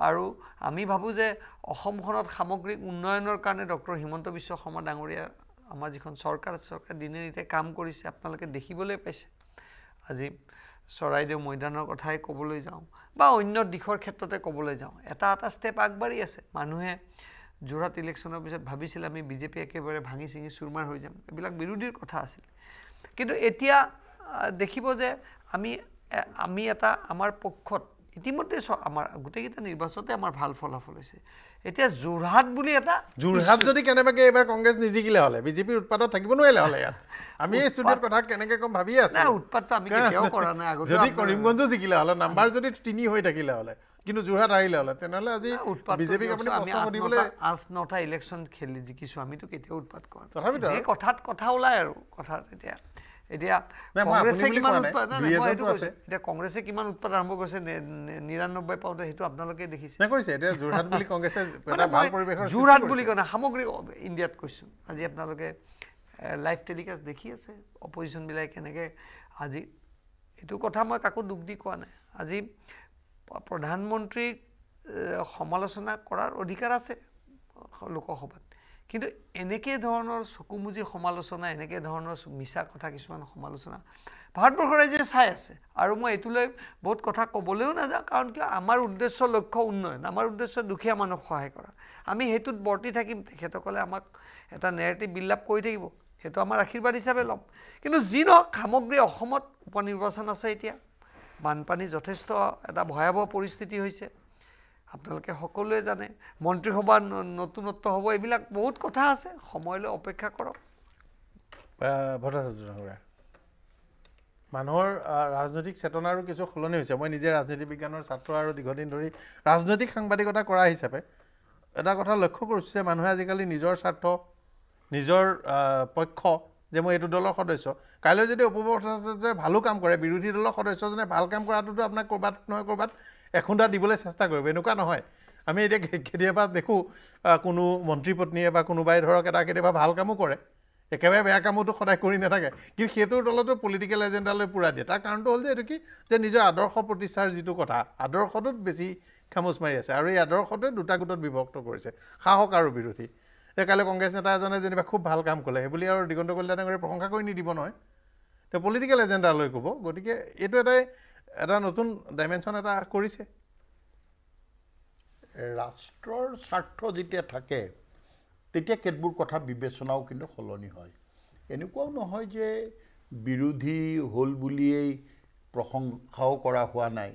C: আৰু আমি ভাবোঁ যে অসমখনত সামগ্ৰিক উন্নয়নৰ কাৰণে ডক্টৰ হিমন্ত বিশ্ব শৰ্মা ডাঙৰীয়া আমাৰ যিখন চৰকাৰ আছে চৰকাৰে দিনে দিনে কাম কৰিছে আপোনালোকে দেখিবলৈ পাইছে আজি চৰাইদেউ মৈদানৰ কথাই ক'বলৈ যাওঁ বা অন্য দিশৰ ক্ষেত্ৰতে ক'বলৈ যাওঁ এটা এটা ষ্টেপ আগবাঢ়ি আছে মানুহে যোৰহাট ইলেকশ্যনৰ পিছত ভাবিছিল আমি বিজেপি একেবাৰে ভাঙি চিঙি চুৰমাৰ হৈ যাম এইবিলাক বিৰোধীৰ কথা আছিল কিন্তু এতিয়া দেখিব যে আমি আমি এটা আমাৰ পক্ষত ইতিমধ্যে আমাৰ গোটেইকেইটা নিৰ্বাচনতে আমাৰ ভাল ফলাফল হৈছে এতিয়া যোৰহাট বুলি এটা যোৰহাট যদি কেনেবাকে এবাৰ
B: কংগ্ৰেছ নিজিকিলে হলে বিজেপিৰ উৎপাতত থাকিব নোৱাৰিলে হলে ইয়াত আমি এই ষ্টুডিঅ'ৰ কথা কেনেকে কম ভাবি আছো উৎপাতটো আমি কেতিয়াও কৰা নাই আগতে যদি কৰিমগঞ্জো জিকিলে হলে নাম্বাৰ যদি তিনি হৈ থাকিলে হলে কিন্তু যোৰহাট আহিলে হলে তেনেহ'লে আজি বিজেপিক আপুনি প্ৰশ্ন সুধিবলৈ
C: আঠ নটা ইলেকশ্যন খেলি জিকিছোঁ আমিতো কেতিয়াও উৎপাদ কৰা তথাপিতো এই কথাত কথা ওলায় আৰু কথাত এতিয়া এতিয়া কংগ্ৰেছে কিমান উৎপাদন এতিয়া কংগ্ৰেছে কিমান উৎপাদন আৰম্ভ কৰিছে নিৰান্নব্বৈ পাওঁতে সেইটো আপোনালোকে দেখিছে যোৰহাট বুলি কয় কোৱা সামগ্ৰিক ইণ্ডিয়াত কৈছোঁ আজি আপোনালোকে লাইভ টেলিকাষ্ট দেখি আছে অপজিশ্যনবিলাকে কেনেকৈ আজি এইটো কথা মই কাকো দুখ দি কোৱা নাই আজি প্ৰধানমন্ত্ৰীক সমালোচনা কৰাৰ অধিকাৰ আছে লোকসভাত কিন্তু এনেকে ধৰণৰ চকুমুজি সমালোচনা এনেকে ধৰণৰ মিছা কথা কিছুমান সমালোচনা ভাৰতবৰ্ষৰ ৰাইজে চাই আছে আৰু মই এইটোলৈ বহুত কথা ক'বলৈও নাযাওঁ কাৰণ কিয় আমাৰ উদ্দেশ্য লক্ষ্য উন্নয়ন আমাৰ উদ্দেশ্য দুখীয়া মানুহক সহায় কৰা আমি সেইটোত বৰ্তি থাকিম তেখেতসকলে আমাক এটা নেৰেটিভ বিল্ডআপ কৰি থাকিব সেইটো আমাৰ আশীৰ্বাদ হিচাপে ল'ম কিন্তু যি নহওক সামগ্ৰী অসমত উপ নিৰ্বাচন আছে এতিয়া বানপানী যথেষ্ট এটা ভয়াৱহ পৰিস্থিতি হৈছে আপোনালোকে সকলোৱে জানে মন্ত্ৰীসভা নতুনত্ব হ'ব এইবিলাক বহুত কথা আছে সময়লৈ অপেক্ষা কৰক মানুহৰ ৰাজনৈতিক চেতনাৰো
B: কিছু সলনি হৈছে মই নিজে ৰাজনীতি বিজ্ঞানৰ ছাত্ৰ আৰু দীৰ্ঘদিন ধৰি ৰাজনৈতিক সাংবাদিকতা কৰা হিচাপে এটা কথা লক্ষ্য কৰিছোঁ যে মানুহে আজিকালি নিজৰ স্বাৰ্থ নিজৰ পক্ষ যে মই এইটো দলৰ সদস্য কাইলৈ যদি উপভোক্তাচাৰ্যই ভালো কাম কৰে বিৰোধী দলৰ সদস্যজনে ভাল কাম কৰাটোতো আপোনাক ক'ৰবাত নহয় ক'ৰবাত এখুন্দা দিবলৈ চেষ্টা কৰিব এনেকুৱা নহয় আমি এতিয়া কেতিয়াবা দেখোঁ কোনো মন্ত্ৰী পত্নীয়ে বা কোনোবাই ধৰক এটা কেতিয়াবা ভাল কামো কৰে একেবাৰে বেয়া কামোতো সদায় কৰি নাথাকে কিন্তু সেইটোৰ তলতো পলিটিকেল এজেণ্ডালৈ পূৰা দিয়ে তাৰ কাৰণটো হ'ল যে এইটো কি যে নিজৰ আদৰ্শ প্ৰতিষ্ঠাৰ যিটো কথা আদৰ্শটোত বেছি খামোচ মাৰি আছে আৰু এই আদৰ্শটোৱে দুটা গোটত বিভক্ত কৰিছে সাহস আৰু বিৰোধী এই কাইলৈ কংগ্ৰেছ নেতা এজনে যেনিবা খুব ভাল কাম ক'লে সেইবুলি আৰু দিগন্ত কলিতা ডাঙৰীয়া প্ৰশংসা কৰি নিদিব নহয় তেওঁ পলিটিকেল এজেণ্ডালৈ ক'ব গতিকে এইটো এটাই
A: এটা নতুন ডাইমেনশ্যন এটা কৰিছে ৰাষ্ট্ৰৰ স্বাৰ্থ যেতিয়া থাকে তেতিয়া কেতবোৰ কথা বিবেচনাও কিন্তু সলনি হয় এনেকুৱাও নহয় যে বিৰোধী হ'ল বুলিয়েই প্ৰশংসাও কৰা হোৱা নাই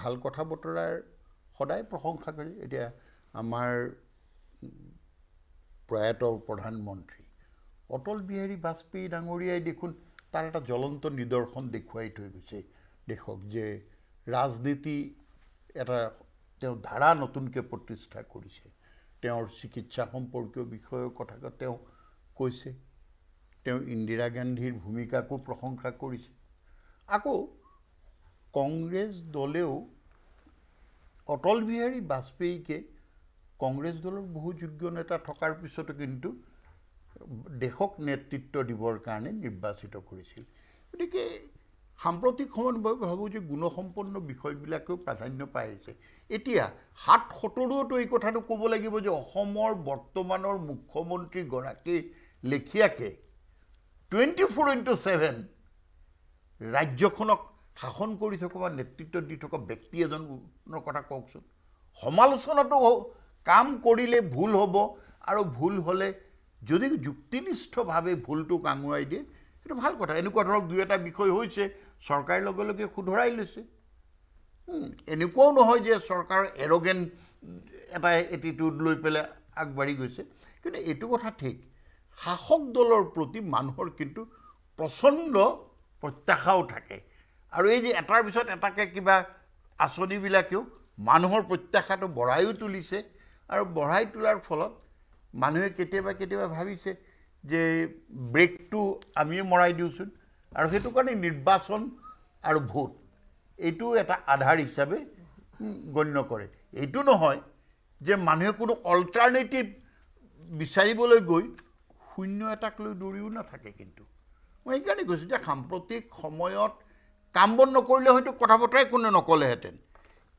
A: ভাল কথা বতৰাৰ সদায় প্ৰশংসা কৰি এতিয়া আমাৰ প্ৰয়াত প্ৰধানমন্ত্ৰী অটল বিহাৰী বাজপেয়ী ডাঙৰীয়াই দেখোন তাৰ এটা জ্বলন্ত নিদৰ্শন দেখুৱাই থৈ গৈছে দেশক যে ৰাজনীতি এটা তেওঁ ধাৰা নতুনকৈ প্ৰতিষ্ঠা কৰিছে তেওঁৰ চিকিৎসা সম্পৰ্কীয় বিষয়ৰ কথা তেওঁ কৈছে তেওঁ ইন্দিৰা গান্ধীৰ ভূমিকাকো প্ৰশংসা কৰিছে আকৌ কংগ্ৰেছ দলেও অটল বিহাৰী বাজপেয়ীকে কংগ্ৰেছ দলৰ বহু যোগ্য নেতা থকাৰ পিছতো কিন্তু দেশক নেতৃত্ব দিবৰ কাৰণে নিৰ্বাচিত কৰিছিল গতিকে সাম্প্ৰতিক সময়ত মই ভাবোঁ যে গুণসম্পন্ন বিষয়বিলাকেও প্ৰাধান্য পাই আহিছে এতিয়া সাত সত্তৰুৱেতো এই কথাটো ক'ব লাগিব যে অসমৰ বৰ্তমানৰ মুখ্যমন্ত্ৰীগৰাকীৰ লেখীয়াকে টুৱেণ্টি ফ'ৰ ইণ্টু ছেভেন ৰাজ্যখনক শাসন কৰি থকা বা নেতৃত্ব দি থকা ব্যক্তি এজনৰ কথা কওকচোন সমালোচনাটো কাম কৰিলে ভুল হ'ব আৰু ভুল হ'লে যদি যুক্তিনিষ্ঠভাৱে ভুলটোক আঙুৱাই দিয়ে সেইটো ভাল কথা এনেকুৱা ধৰক দুই এটা বিষয় হৈছে চৰকাৰে লগে লগে শুধৰাই লৈছে এনেকুৱাও নহয় যে চৰকাৰ এৰগেন এটা এটিটিউড লৈ পেলাই আগবাঢ়ি গৈছে কিন্তু এইটো কথা ঠিক শাসক দলৰ প্ৰতি মানুহৰ কিন্তু প্ৰচণ্ড প্ৰত্যাশাও থাকে আৰু এই যে এটাৰ পিছত এটাকে কিবা আঁচনিবিলাকেও মানুহৰ প্ৰত্যাশাটো বঢ়াইও তুলিছে আৰু বঢ়াই তোলাৰ ফলত মানুহে কেতিয়াবা কেতিয়াবা ভাবিছে যে ব্ৰেকটো আমিয়ে মৰাই দিওঁচোন আৰু সেইটো কাৰণে নিৰ্বাচন আৰু ভোট এইটো এটা আধাৰ হিচাপে গণ্য কৰে এইটো নহয় যে মানুহে কোনো অল্টাৰনেটিভ বিচাৰিবলৈ গৈ শূন্য এটাক লৈ দৌৰিও নাথাকে কিন্তু মই সেইকাৰণে কৈছোঁ যে সাম্প্ৰতিক সময়ত কাম বন নকৰিলে হয়তো কথা বতৰাই কোনে নক'লেহেঁতেন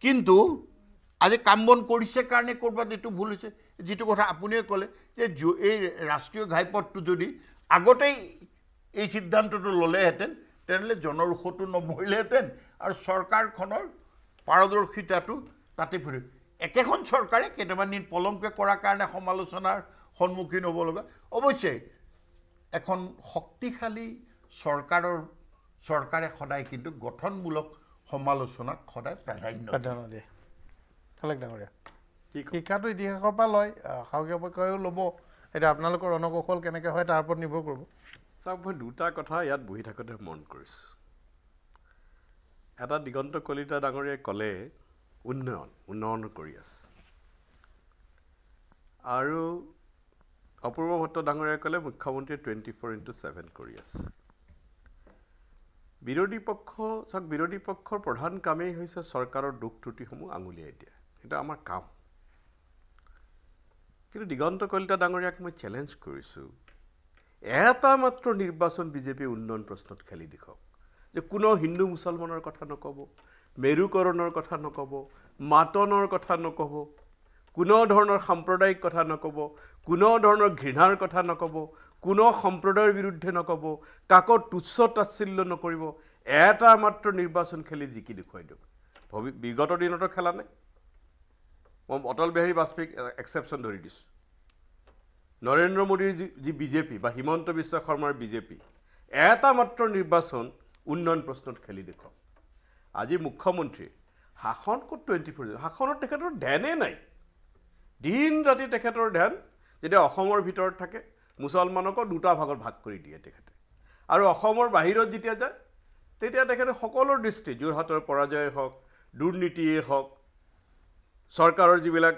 A: কিন্তু আজি কাম বন কৰিছে কাৰণে ক'ৰবাত এইটো ভুল হৈছে যিটো কথা আপুনিয়ে ক'লে যে এই ৰাষ্ট্ৰীয় ঘাইপথটো যদি আগতেই এই সিদ্ধান্তটো ল'লেহেঁতেন তেনেহ'লে জনৰ ঔষধটো নমৰিলেহেঁতেন আৰু চৰকাৰখনৰ পাৰদৰ্শিতাটো তাতে ফুৰি একেখন চৰকাৰে কেইটামান দিন পলমকৈ কৰাৰ কাৰণে সমালোচনাৰ সন্মুখীন হ'ব লগা অৱশ্যে এখন শক্তিশালী চৰকাৰৰ চৰকাৰে সদায় কিন্তু গঠনমূলক সমালোচনাক সদায় প্ৰাধান্য দিয়ে ডাঙৰীয়া
B: শিক্ষাটো ইতিহাসৰ পৰা লয় শাওকীয় পক্ষয়ো ল'ব এতিয়া আপোনালোকৰ ৰণকৌশল কেনেকৈ হয় তাৰ ওপৰত
E: নিৰ্ভৰ কৰিব তাক মই দুটা কথা ইয়াত বহি থাকোঁতে মন কৰিছোঁ এটা দিগন্ত কলিতা ডাঙৰীয়াই ক'লে উন্নয়ন উন্নয়ন কৰি আছে আৰু অপূৰ্ব ভট্ট ডাঙৰীয়াই ক'লে মুখ্যমন্ত্ৰীয়ে টুৱেণ্টি ফ'ৰ ইণ্টু ছেভেন কৰি আছে বিৰোধী পক্ষ চাওক বিৰোধী পক্ষৰ প্ৰধান কামেই হৈছে চৰকাৰৰ দুখ ত্ৰুটিসমূহ আঙুলিয়াই দিয়া সেইটো আমাৰ কাম কিন্তু দিগন্ত কলিতা ডাঙৰীয়াক মই চেলেঞ্জ কৰিছোঁ এটা মাত্ৰ নিৰ্বাচন বিজেপিয়ে উন্নয়ন প্ৰশ্নত খেলি দেখুৱাওক যে কোনো হিন্দু মুছলমানৰ কথা নক'ব মেৰুকৰণৰ কথা নক'ব মাটনৰ কথা নক'ব কোনো ধৰণৰ সাম্প্ৰদায়িক কথা নক'ব কোনো ধৰণৰ ঘৃণাৰ কথা নক'ব কোনো সম্প্ৰদায়ৰ বিৰুদ্ধে নক'ব কাকো তুচ্ছ তাৎচল্য নকৰিব এটা মাত্ৰ নিৰ্বাচন খেলি জিকি দেখুৱাই দিয়ক ভৱি বিগত দিনতো খেলা নাই মই অটল বিহাৰী বাজপেয়ীক এক্সেপশ্যন ধৰি দিছোঁ নৰেন্দ্ৰ মোদীৰ যি বিজেপি বা হিমন্ত বিশ্ব শৰ্মাৰ বিজেপি এটা মাত্ৰ নিৰ্বাচন উন্নয়ন প্ৰশ্নত খেলি দেখুৱাওক আজি মুখ্যমন্ত্ৰী শাসন ক'ত টুৱেণ্টি ফ'ৰ শাসনত তেখেতৰ ধ্যানেই নাই দিন ৰাতি তেখেতৰ ধ্যান যেতিয়া অসমৰ ভিতৰত থাকে মুছলমানকো দুটা ভাগত ভাগ কৰি দিয়ে তেখেতে আৰু অসমৰ বাহিৰত যেতিয়া যায় তেতিয়া তেখেতে সকলো দৃষ্টি যোৰহাটৰ পৰাজয়ে হওক দুৰ্নীতিয়ে হওক চৰকাৰৰ যিবিলাক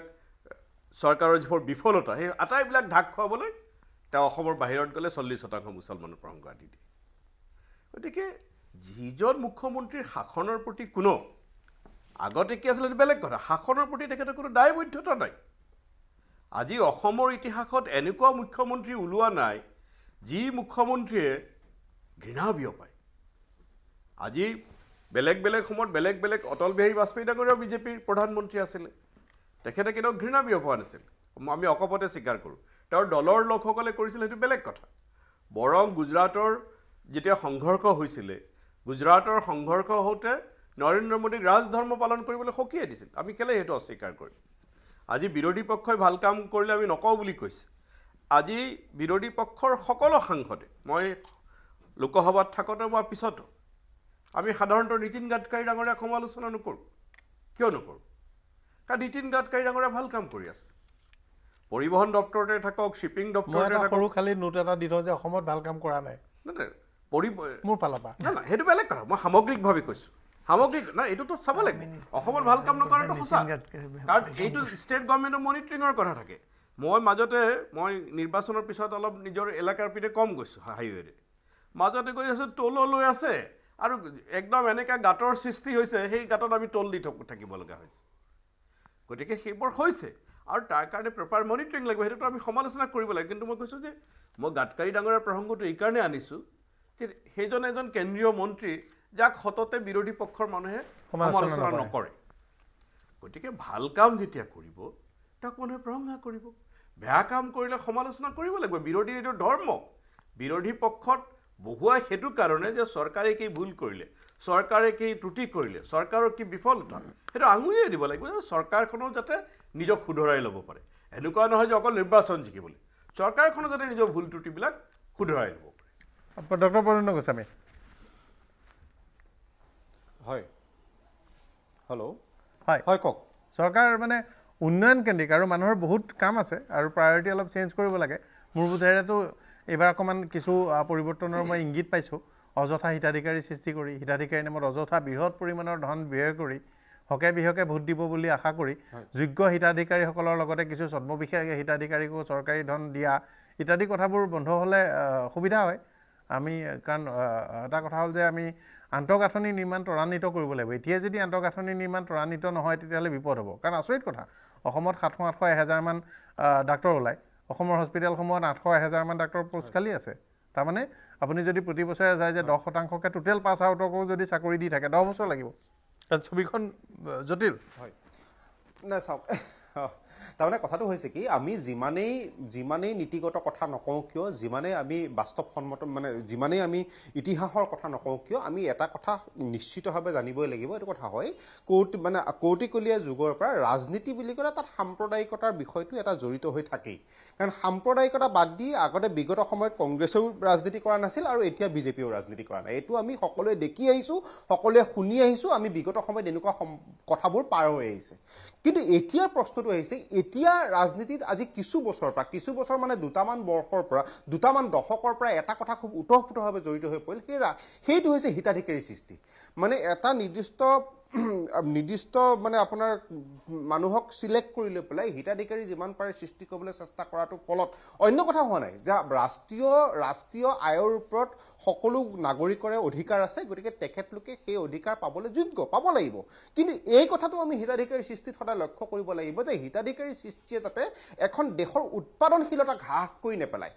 E: চৰকাৰৰ যিবোৰ বিফলতা সেই আটাইবিলাক ঢাক খুৱাবলৈ তেওঁ অসমৰ বাহিৰত গ'লে চল্লিছ শতাংশ মুছলমানৰ প্ৰসংগ আদি দিয়ে গতিকে যিজন মুখ্যমন্ত্ৰীৰ শাসনৰ প্ৰতি কোনো আগতে কি আছিলে বেলেগ কথা শাসনৰ প্ৰতি তেখেতৰ কোনো দায়বদ্ধতা নাই আজি অসমৰ ইতিহাসত এনেকুৱা মুখ্যমন্ত্ৰী ওলোৱা নাই যি মুখ্যমন্ত্ৰীয়ে ঘৃণা বিয়পায় আজি বেলেগ বেলেগ সময়ত বেলেগ বেলেগ অটল বিহাৰী বাজপেয়ী ডাঙৰীয়াও বিজেপিৰ প্ৰধানমন্ত্ৰী আছিলে তেখেতে কেতিয়াও ঘৃণা বিয় বিয়পোৱা নাছিল আমি অকপতে স্বীকাৰ কৰোঁ তেওঁৰ দলৰ লোকসকলে কৰিছিল সেইটো বেলেগ কথা বৰং গুজৰাটৰ যেতিয়া সংঘৰ্ষ হৈছিলে গুজৰাটৰ সংঘৰ্ষ হওঁতে নৰেন্দ্ৰ মোদীক ৰাজধৰ্ম পালন কৰিবলৈ সকীয়াই দিছিল আমি কেলৈ সেইটো অস্বীকাৰ কৰিম আজি বিৰোধী পক্ষই ভাল কাম কৰিলে আমি নকওঁ বুলি কৈছে আজি বিৰোধী পক্ষৰ সকলো সাংসদে মই লোকসভাত থাকোঁতে বা পিছতো আমি সাধাৰণতে নীতিন গাডকাৰী ডাঙৰীয়াক সমালোচনা নকৰোঁ কিয় নকৰোঁ কাৰণ নীতিন গাডকাৰী ডাঙৰীয়া ভাল কাম কৰি আছে পৰিবহণ দপ্তৰতে থাকক শ্বিপিং দপ্তৰতে
B: সৰু নোট এটা দি থওঁ যে অসমত
E: ভাল কাম কৰা নাই সেইটো বেলেগ কথা মই সামগ্ৰিকভাৱে কৈছোঁ সামগ্ৰিক নাই এইটোতো চাব লাগিব অসমত ভাল কাম নকৰাটো সঁচা কাৰণ এইটো ষ্টেট গভৰ্ণমেণ্টৰ মনিটৰিঙৰ কথা থাকে মই মাজতে মই নিৰ্বাচনৰ পিছত অলপ নিজৰ এলেকাৰ পিনে কম গৈছোঁ হাইৱে'ৰে মাজতে গৈ আছোঁ টললৈ আছে আৰু একদম এনেকুৱা গাঁতৰ সৃষ্টি হৈছে সেই গাঁতত আমি টল দি থাকিব লগা হৈছে গতিকে সেইবোৰ হৈছে আৰু তাৰ কাৰণে প্ৰপাৰ মনিটৰিং লাগিব সেইটোতো আমি সমালোচনা কৰিব লাগে কিন্তু মই কৈছোঁ যে মই গাডকাৰী ডাঙৰীয়া প্ৰসংগটো এইকাৰণে আনিছোঁ যে সেইজন এজন কেন্দ্ৰীয় মন্ত্ৰী যাক সততে বিৰোধী পক্ষৰ মানুহে সমালোচনা নকৰে গতিকে ভাল কাম যেতিয়া কৰিব তাক মানুহে প্ৰশংসা কৰিব বেয়া কাম কৰিলে সমালোচনা কৰিব লাগিব বিৰোধীৰ এইটো ধৰ্ম বিৰোধী পক্ষত বহুৱাই সেইটো কাৰণে যে চৰকাৰে কি ভুল কৰিলে চৰকাৰে কি ত্ৰুটি কৰিলে চৰকাৰৰ কি বিফলতা সেইটো আঙুলিয়ে দিব লাগিব চৰকাৰখনো যাতে নিজক শুধৰাই ল'ব পাৰে এনেকুৱা নহয় যে অকল নিৰ্বাচন জিকিবলৈ চৰকাৰখনো যাতে নিজৰ ভুল ত্ৰুটিবিলাক
B: শুধৰাই ল'ব পাৰে ডক্টৰ প্ৰণ্য গোস্বামী
F: হয় হেল্ল'
B: হয় হয় কওক চৰকাৰ মানে উন্নয়ন কেন্দ্ৰিক আৰু মানুহৰ বহুত কাম আছে আৰু প্ৰায়ৰিটি অলপ চেঞ্জ কৰিব লাগে মোৰ বোধেৰেতো এইবাৰ অকণমান কিছু পৰিৱৰ্তনৰ মই ইংগিত পাইছোঁ অযথা হিতাধিকাৰী সৃষ্টি কৰি হিতাধিকাৰীৰ নামত অযথা বৃহৎ পৰিমাণৰ ধন ব্যয় কৰি হকে বিহকে ভোট দিব বুলি আশা কৰি যোগ্য হিতাধিকাৰীসকলৰ লগতে কিছু জন্মবিশেষ হিতাধিকাৰীকো চৰকাৰী ধন দিয়া ইত্যাদি কথাবোৰ বন্ধ হ'লে সুবিধা হয় আমি কাৰণ এটা কথা হ'ল যে আমি আন্তঃগাঁথনি নিৰ্মাণ ত্বৰান্বিত কৰিব লাগিব এতিয়াই যদি আন্তঃগাঁথনি নিৰ্মাণ ত্বৰান্বিত নহয় তেতিয়াহ'লে বিপদ হ'ব কাৰণ আচৰিত কথা অসমত সাতশ আঠশ এহেজাৰমান ডাক্তৰ ওলায় অসমৰ হস্পিটেলসমূহত আঠশ এহেজাৰমান ডাক্তৰ পোষ্ট খালী আছে তাৰমানে আপুনি যদি প্ৰতি বছৰে যায় যে দহ শতাংশকৈ টোটেল পাছ আউটকো যদি চাকৰি দি থাকে দহ বছৰ
F: লাগিব ছবিখন জটিল হয় নাই চাওক তাৰমানে কথাটো হৈছে কি আমি যিমানেই যিমানেই নীতিগত কথা নকওঁ কিয় যিমানেই আমি বাস্তৱসন্মত মানে যিমানেই আমি ইতিহাসৰ কথা নকওঁ কিয় আমি এটা কথা নিশ্চিতভাৱে জানিবই লাগিব এইটো কথা হয় কৌটি মানে কৌটিকলীয়া যুগৰ পৰা ৰাজনীতি বুলি ক'লে তাত সাম্প্ৰদায়িকতাৰ বিষয়টো এটা জড়িত হৈ থাকেই কাৰণ সাম্প্ৰদায়িকতা বাদ দি আগতে বিগত সময়ত কংগ্ৰেছেও ৰাজনীতি কৰা নাছিল আৰু এতিয়া বিজেপিও ৰাজনীতি কৰা নাই এইটো আমি সকলোৱে দেখি আহিছোঁ সকলোৱে শুনি আহিছোঁ আমি বিগত সময়ত এনেকুৱা কথাবোৰ পাৰ হৈ আহিছে কিন্তু এতিয়াৰ প্ৰশ্নটো আহিছে এতিয়া ৰাজনীতিত আজি কিছু বছৰৰ পৰা কিছু বছৰ মানে দুটামান বৰ্ষৰ পৰা দুটামান দশকৰ পৰা এটা কথা খুব ওতঃপুতভাৱে জড়িত হৈ পৰিল সেই সেইটো হৈছে হিতাধিকাৰীৰ সৃষ্টি মানে এটা নিৰ্দিষ্ট নিৰ্দিষ্ট মানে আপোনাৰ মানুহক চিলেক্ট কৰি লৈ পেলাই হিতাধিকাৰী যিমান পাৰে সৃষ্টি কৰিবলৈ চেষ্টা কৰাটো ফলত অন্য কথা হোৱা নাই যে ৰাষ্ট্ৰীয় ৰাষ্ট্ৰীয় আয়ৰ ওপৰত সকলো নাগৰিকৰে অধিকাৰ আছে গতিকে তেখেতলোকে সেই অধিকাৰ পাবলৈ যোগ্য পাব লাগিব কিন্তু এই কথাটো আমি হিতাধিকাৰী সৃষ্টিত সদায় লক্ষ্য কৰিব লাগিব যে হিতাধিকাৰী সৃষ্টিয়ে যাতে এখন দেশৰ উৎপাদনশীলতা হ্ৰাস কৰি নেপেলায়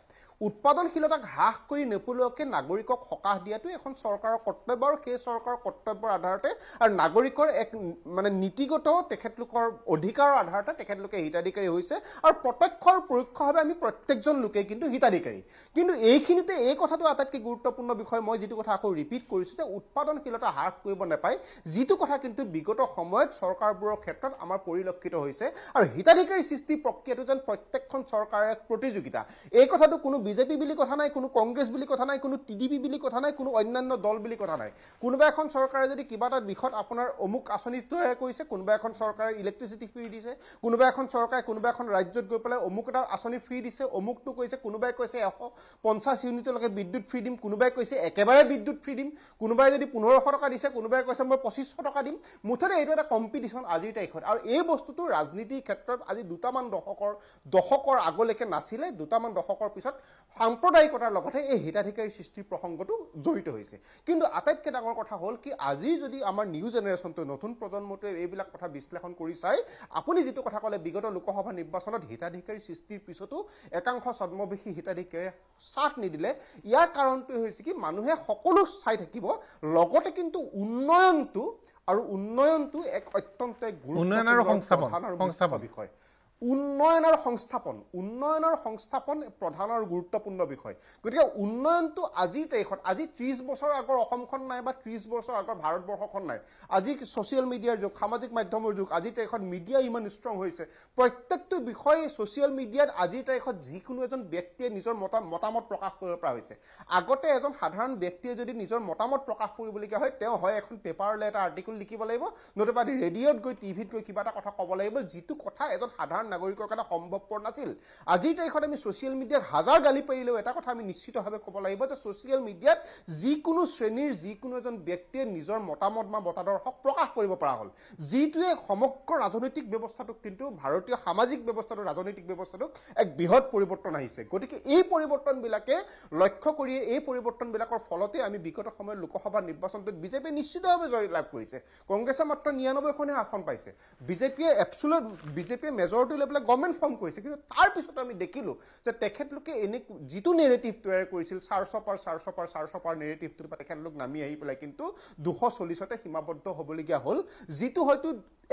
F: উৎপাদনশীলতাক হ্ৰাস কৰি নোপোলোৱাকৈ নাগৰিকক সকাহ দিয়াটো এখন চৰকাৰৰ কৰ্তব্য আৰু সেই চৰকাৰৰ কৰ্তব্যৰ আধাৰতে আৰু নাগৰিকৰ এক মানে নীতিগত তেখেতলোকৰ অধিকাৰৰ আধাৰতে তেখেতলোকে হিতাধিকাৰী হৈছে আৰু প্ৰত্যক্ষ আৰু পৰোক্ষভাৱে আমি প্ৰত্যেকজন লোকেই কিন্তু হিতাধিকাৰী কিন্তু এইখিনিতে এই কথাটো আটাইতকৈ গুৰুত্বপূৰ্ণ বিষয় মই যিটো কথা আকৌ ৰিপিট কৰিছোঁ যে উৎপাদনশীলতা হ্ৰাস কৰিব নাপায় যিটো কথা কিন্তু বিগত সময়ত চৰকাৰবোৰৰ ক্ষেত্ৰত আমাৰ পৰিলক্ষিত হৈছে আৰু হিতাধিকাৰী সৃষ্টি প্ৰক্ৰিয়াটো যেন প্ৰত্যেকখন চৰকাৰৰ এক প্ৰতিযোগিতা এই কথাটো কোনো বিজেপি বুলি কথা নাই কোনো কংগ্ৰেছ বুলি কথা নাই কোনো টি ডি পি বুলি কথা নাই কোনো অন্যান্য দল বুলি কথা নাই কোনোবা এখন চৰকাৰে যদি কিবা এটা দিশত আপোনাৰ অমুক আঁচনি তৈয়াৰ কৰিছে কোনোবা এখন চৰকাৰে ইলেক্ট্ৰিচিটি ফ্ৰী দিছে কোনোবা এখন চৰকাৰে কোনোবা এখন ৰাজ্যত গৈ পেলাই অমুক এটা আঁচনি ফ্ৰী দিছে অমুকটো কৈছে কোনোবাই কৈছে এশ পঞ্চাছ ইউনিটলৈকে বিদ্যুৎ ফ্ৰী দিম কোনোবাই কৈছে একেবাৰে বিদ্যুৎ ফ্ৰী দিম কোনোবাই যদি পোন্ধৰশ টকা দিছে কোনোবাই কৈছে মই পঁচিছশ টকা দিম মুঠতে এইটো এটা কম্পিটিশ্যন আজিৰ তাৰিখত আৰু এই বস্তুটো ৰাজনীতিৰ ক্ষেত্ৰত আজি দুটামান দশকৰ দশকৰ আগলৈকে নাছিলে দুটামান দশকৰ পিছত সাম্প্ৰদায়িকতাৰ লগতে এই হিতাধিকাৰী সৃষ্টিৰ প্ৰসংগটো জড়িত হৈছে কিন্তু আটাইতকৈ ডাঙৰ কথা হ'ল কি আজি যদি আমাৰ নিউ জেনেৰেশ্যনটোৱে নতুন প্ৰজন্মটোৱে এইবিলাক কথা বিশ্লেষণ কৰি চাই আপুনি যিটো কথা ক'লে বিগত লোকসভা নিৰ্বাচনত হিতাধিকাৰী সৃষ্টিৰ পিছতো একাংশ ছদ্মবেশী হিতাধিকাৰীয়ে চাথ নিদিলে ইয়াৰ কাৰণটোৱে হৈছে কি মানুহে সকলো চাই থাকিব লগতে কিন্তু উন্নয়নটো আৰু উন্নয়নটো এক অত্যন্ত গুৰুত্বপূৰ্ণ বিষয় উন্নয়নৰ সংস্থাপন উন্নয়নৰ সংস্থাপন প্ৰধান আৰু গুৰুত্বপূৰ্ণ বিষয় গতিকে উন্নয়নটো আজিৰ তাৰিখত আজি ত্ৰিছ বছৰ আগৰ অসমখন নাই বা ত্ৰিছ বছৰ আগৰ ভাৰতবৰ্ষখন নাই আজি ছ'চিয়েল মিডিয়াৰ যুগ সামাজিক মাধ্যমৰ যুগ আজিৰ তাৰিখত মিডিয়া ইমান ষ্ট্ৰং হৈছে প্ৰত্যেকটো বিষয় ছ'চিয়েল মিডিয়াত আজিৰ তাৰিখত যিকোনো এজন ব্যক্তিয়ে নিজৰ মতা মতামত প্ৰকাশ কৰিব পৰা হৈছে আগতে এজন সাধাৰণ ব্যক্তিয়ে যদি নিজৰ মতামত প্ৰকাশ কৰিবলগীয়া হয় তেওঁ হয় এখন পেপাৰলৈ এটা আৰ্টিকল লিখিব লাগিব নতুবা ৰেডিঅ'ত গৈ টিভিত গৈ কিবা এটা কথা ক'ব লাগিব যিটো কথা এজন সাধাৰণ নাগৰিকৰ কাৰণে সম্ভৱপৰ নাছিল আজিৰ তাৰিখত আমি ছ'চিয়েল মিডিয়াত হাজাৰ গালি পাৰিলেও এটা কথা আমি নিশ্চিতভাৱে ক'ব লাগিব যে ছ'চিয়েল মিডিয়াত যিকোনো শ্ৰেণীৰ যিকোনো এজন ব্যক্তিয়ে নিজৰ মতামত বা মতাদৰ্শক প্ৰকাশ কৰিব পৰা হ'ল যিটোৱে সমগ্ৰ ৰাজনৈতিক ব্যৱস্থাটোক কিন্তু ভাৰতীয় সামাজিক ব্যৱস্থাটোক ৰাজনৈতিক ব্যৱস্থাটোক এক বৃহৎ পৰিৱৰ্তন আহিছে গতিকে এই পৰিৱৰ্তনবিলাকে লক্ষ্য কৰিয়ে এই পৰিৱৰ্তনবিলাকৰ ফলতে আমি বিগত সময়ত লোকসভা নিৰ্বাচনটোত বিজেপিয়ে নিশ্চিতভাৱে জয়লাভ কৰিছে কংগ্ৰেছে মাত্ৰ নিৰানব্বৈখনহে আসন পাইছে বিজেপিয়ে বিজেপিয়ে পাৰ্টি লৈ পেলাই গভৰ্ণমেণ্ট ফৰ্ম কৰিছে কিন্তু তাৰপিছতে আমি দেখিলোঁ যে তেখেতলোকে এনে যিটো নেৰেটিভ তৈয়াৰ কৰিছিল চাৰ্চ অফ আৰ চাৰ্চ অফ আৰ চাৰ্চ অফ আৰ নেৰেটিভটোৰ পৰা তেখেতলোক নামি আহি পেলাই কিন্তু দুশ চল্লিছতে সীমাবদ্ধ হ'বলগীয়া হ'ল যিটো হয়তো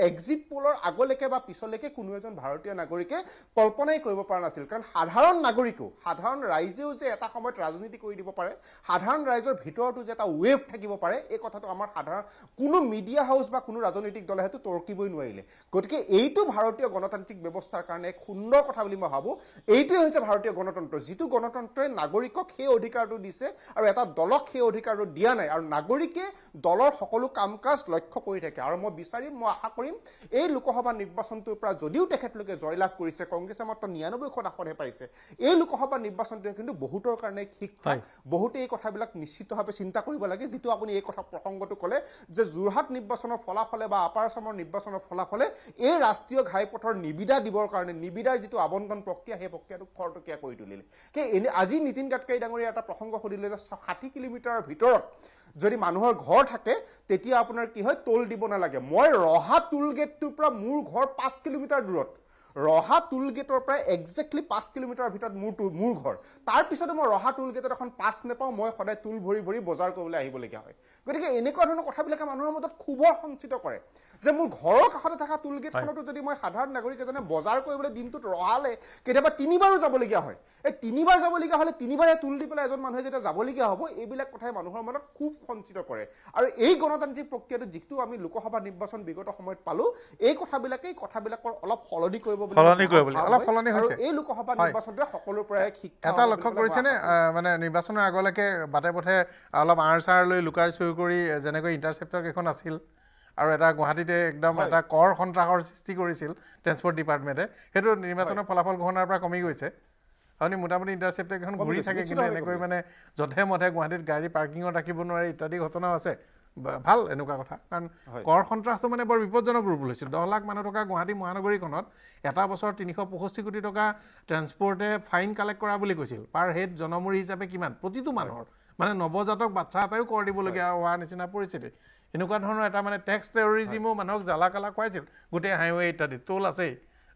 F: এক্সিট পলৰ আগলৈকে বা পিছলৈকে কোনো এজন ভাৰতীয় নাগৰিকে কল্পনাই কৰিব পৰা নাছিল কাৰণ সাধাৰণ নাগৰিকেও সাধাৰণ ৰাইজেও যে এটা সময়ত ৰাজনীতি কৰি দিব পাৰে সাধাৰণ ৰাইজৰ ভিতৰতো যে এটা ৱেভ থাকিব পাৰে এই কথাটো আমাৰ সাধাৰণ কোনো মিডিয়া হাউচ বা কোনো ৰাজনৈতিক দলে সেইটো তৰ্কিবই নোৱাৰিলে গতিকে এইটো ভাৰতীয় গণতান্ত্ৰিক ব্যৱস্থাৰ কাৰণে এক সুন্দৰ কথা বুলি মই ভাবোঁ এইটোৱেই হৈছে ভাৰতীয় গণতন্ত্ৰ যিটো গণতন্ত্ৰই নাগৰিকক সেই অধিকাৰটো দিছে আৰু এটা দলক সেই অধিকাৰটো দিয়া নাই আৰু নাগৰিকে দলৰ সকলো কাম কাজ লক্ষ্য কৰি থাকে আৰু মই বিচাৰিম মই আশা কৰিম কৰিম এই লোকসভা নিৰ্বাচনটোৰ পৰা যদিও তেখেতলোকে জয়লাভ কৰিছে কংগ্ৰেছে মাত্ৰ নিৰানব্বৈখন আসনহে পাইছে এই লোকসভা নিৰ্বাচনটোৱে কিন্তু বহুতৰ কাৰণে শিক্ষা বহুতে এই কথাবিলাক নিশ্চিতভাৱে চিন্তা কৰিব লাগে যিটো আপুনি এই কথা প্ৰসংগটো ক'লে যে যোৰহাট নিৰ্বাচনৰ ফলাফলে বা আপাৰ আছামৰ নিৰ্বাচনৰ ফলাফলে এই ৰাষ্ট্ৰীয় ঘাইপথৰ নিবিদা দিবৰ কাৰণে নিবিদাৰ যিটো আৱণ্টন প্ৰক্ৰিয়া সেই প্ৰক্ৰিয়াটো খৰতকীয়া কৰি তুলিলে সেই আজি নীতিন গাডকাৰী ডাঙৰীয়া এটা প্ৰসংগ সুধিলে যে ষাঠি কিলোমিটাৰৰ ভিতৰত যদি মানুহৰ ঘৰ থাকে তেতিয়া আপোনাৰ কি হয় টোল দিব নালাগে মই ৰহা টোল গেটটোৰ পৰা মোৰ ঘৰ পাঁচ কিলোমিটাৰ দূৰত ৰহা টোল গেটৰ পৰা একজেক্টলি পাঁচ কিলোমিটাৰৰ ভিতৰত মোৰ টোল মোৰ ঘৰ তাৰপিছতো মই ৰহা টোল গেটত এখন পাছ নাপাওঁ মই সদায় টোল ভৰি ভৰি বজাৰ কৰিবলৈ আহিবলগীয়া হয় গতিকে এনেকুৱা ধৰণৰ কথাবিলাকে মানুহৰ মাজত ক্ষোভৰ সঞ্চিত কৰে যে মোৰ ঘৰৰ কাষতে থকা টোল গেটখনতো যদি মই সাধাৰণ নাগৰিক এজনে বজাৰ কৰিবলৈ দিনটোত ৰহালে কেতিয়াবা তিনিবাৰো যাবলগীয়া হয় এই তিনিবাৰ যাবলগীয়া হ'লে তিনিবাৰে টোল দি পেলাই এজন মানুহে যেতিয়া যাবলগীয়া হ'ব এইবিলাক কথাই মানুহৰ মাজত খুব সঞ্চিত কৰে আৰু এই গণতান্ত্ৰিক প্ৰক্ৰিয়াটো যিটো আমি লোকসভা নিৰ্বাচন বিগত সময়ত পালোঁ এই কথাবিলাকেই কথাবিলাকৰ অলপ সলনি কৰিব কৰিব সলনি কৰিব অলপ সলনি হৈছে এই লোকসভা নিৰ্বাচনতে সকলোৰ পৰা এক শিক্ষা এটা লক্ষ্য কৰিছেনে
B: মানে নিৰ্বাচনৰ আগলৈকে বাটে পথে অলপ আঁৰ চাৰ লৈ লুকাৰ চুৰ কৰি যেনেকৈ ইণ্টাৰচেপ্টাৰ কেইখন আছিল আৰু এটা গুৱাহাটীতে একদম এটা কৰ সন্ত্ৰাসৰ সৃষ্টি কৰিছিল ট্ৰেন্সপৰ্ট ডিপাৰ্টমেণ্টে সেইটো নিৰ্বাচনৰ ফলাফল ঘোষণাৰ পৰা কমি গৈছে আপুনি মোটামুটি ইণ্টাৰচেপ্টাৰ কেইখন ঘূৰি থাকে কিন্তু এনেকৈ মানে যধে মধে গুৱাহাটীত গাড়ী পাৰ্কিঙত ৰাখিব নোৱাৰে ইত্যাদি ঘটনাও আছে ভাল এনেকুৱা কথা কাৰণ কৰ সন্ত্ৰাসটো মানে বৰ বিপদজনক ৰূপ লৈছিল দহ লাখ মানুহ থকা গুৱাহাটী মহানগৰীখনত এটা বছৰ তিনিশ পঁষষ্ঠি কোটি টকা ট্ৰেন্সপৰ্টে ফাইন কালেক্ট কৰা বুলি কৈছিল পাৰ হেড জনমূৰি হিচাপে কিমান প্ৰতিটো মানুহৰ মানে নৱজাতক বাচ্ছা এটাইও কৰ দিবলগীয়া হোৱাৰ নিচিনা পৰিস্থিতি এনেকুৱা ধৰণৰ এটা মানে টেক্স টেৰৰিজিমো মানুহক জ্বালা কালা খুৱাইছিল গোটেই হাইৱে ইত্যাদি টোল আছেই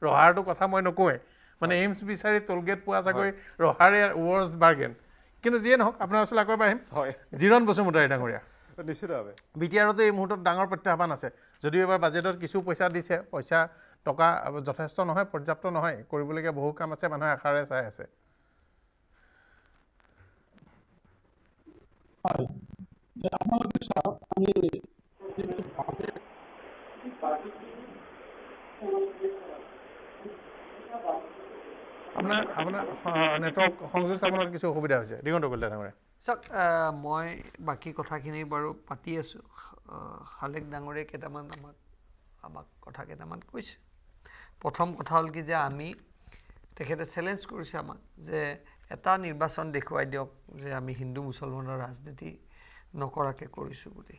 B: ৰহাৰটো কথা মই নকওঁৱেই মানে এইমছ বিচাৰি টোল গেট পোৱা চাগৈ ৰহাৰে ৱৰ্ষ বাৰ্গেন কিন্তু যিয়ে নহওক আপোনাৰ ওচৰলৈ আকৌ এবাৰ আহিম হয় জিৰণ বসুমতাৰী ডাঙৰীয়া নিশ্চিতভাৱে এই মুহূৰ্তত ডাঙৰ প্ৰত্যাহ্বান আছে যদিও এবাৰ বাজেটত কিছু পইচা দিছে পইচা টকা যথেষ্ট নহয় পৰ্যাপ্ত নহয় কৰিবলগীয়া বহু কাম আছে মানুহে আশাৰে চাই আছে
D: আপোনালোকে আপোনাৰ আপোনাৰ
B: নেটৱৰ্ক সংযোগ স্থাপনত কিছু অসুবিধা হৈছে দিগন্ত কলিতা ডাঙৰে
C: চাওক মই বাকী কথাখিনি বাৰু পাতি আছোঁ শালেক ডাঙৰে কেইটামান আমাক আমাক কথা কেইটামান কৈছে প্ৰথম কথা হ'ল কি যে আমি তেখেতে চেলেঞ্জ কৰিছে আমাক যে এটা নিৰ্বাচন দেখুৱাই দিয়ক যে আমি হিন্দু মুছলমানৰ ৰাজনীতি নকৰাকৈ কৰিছোঁ বুলি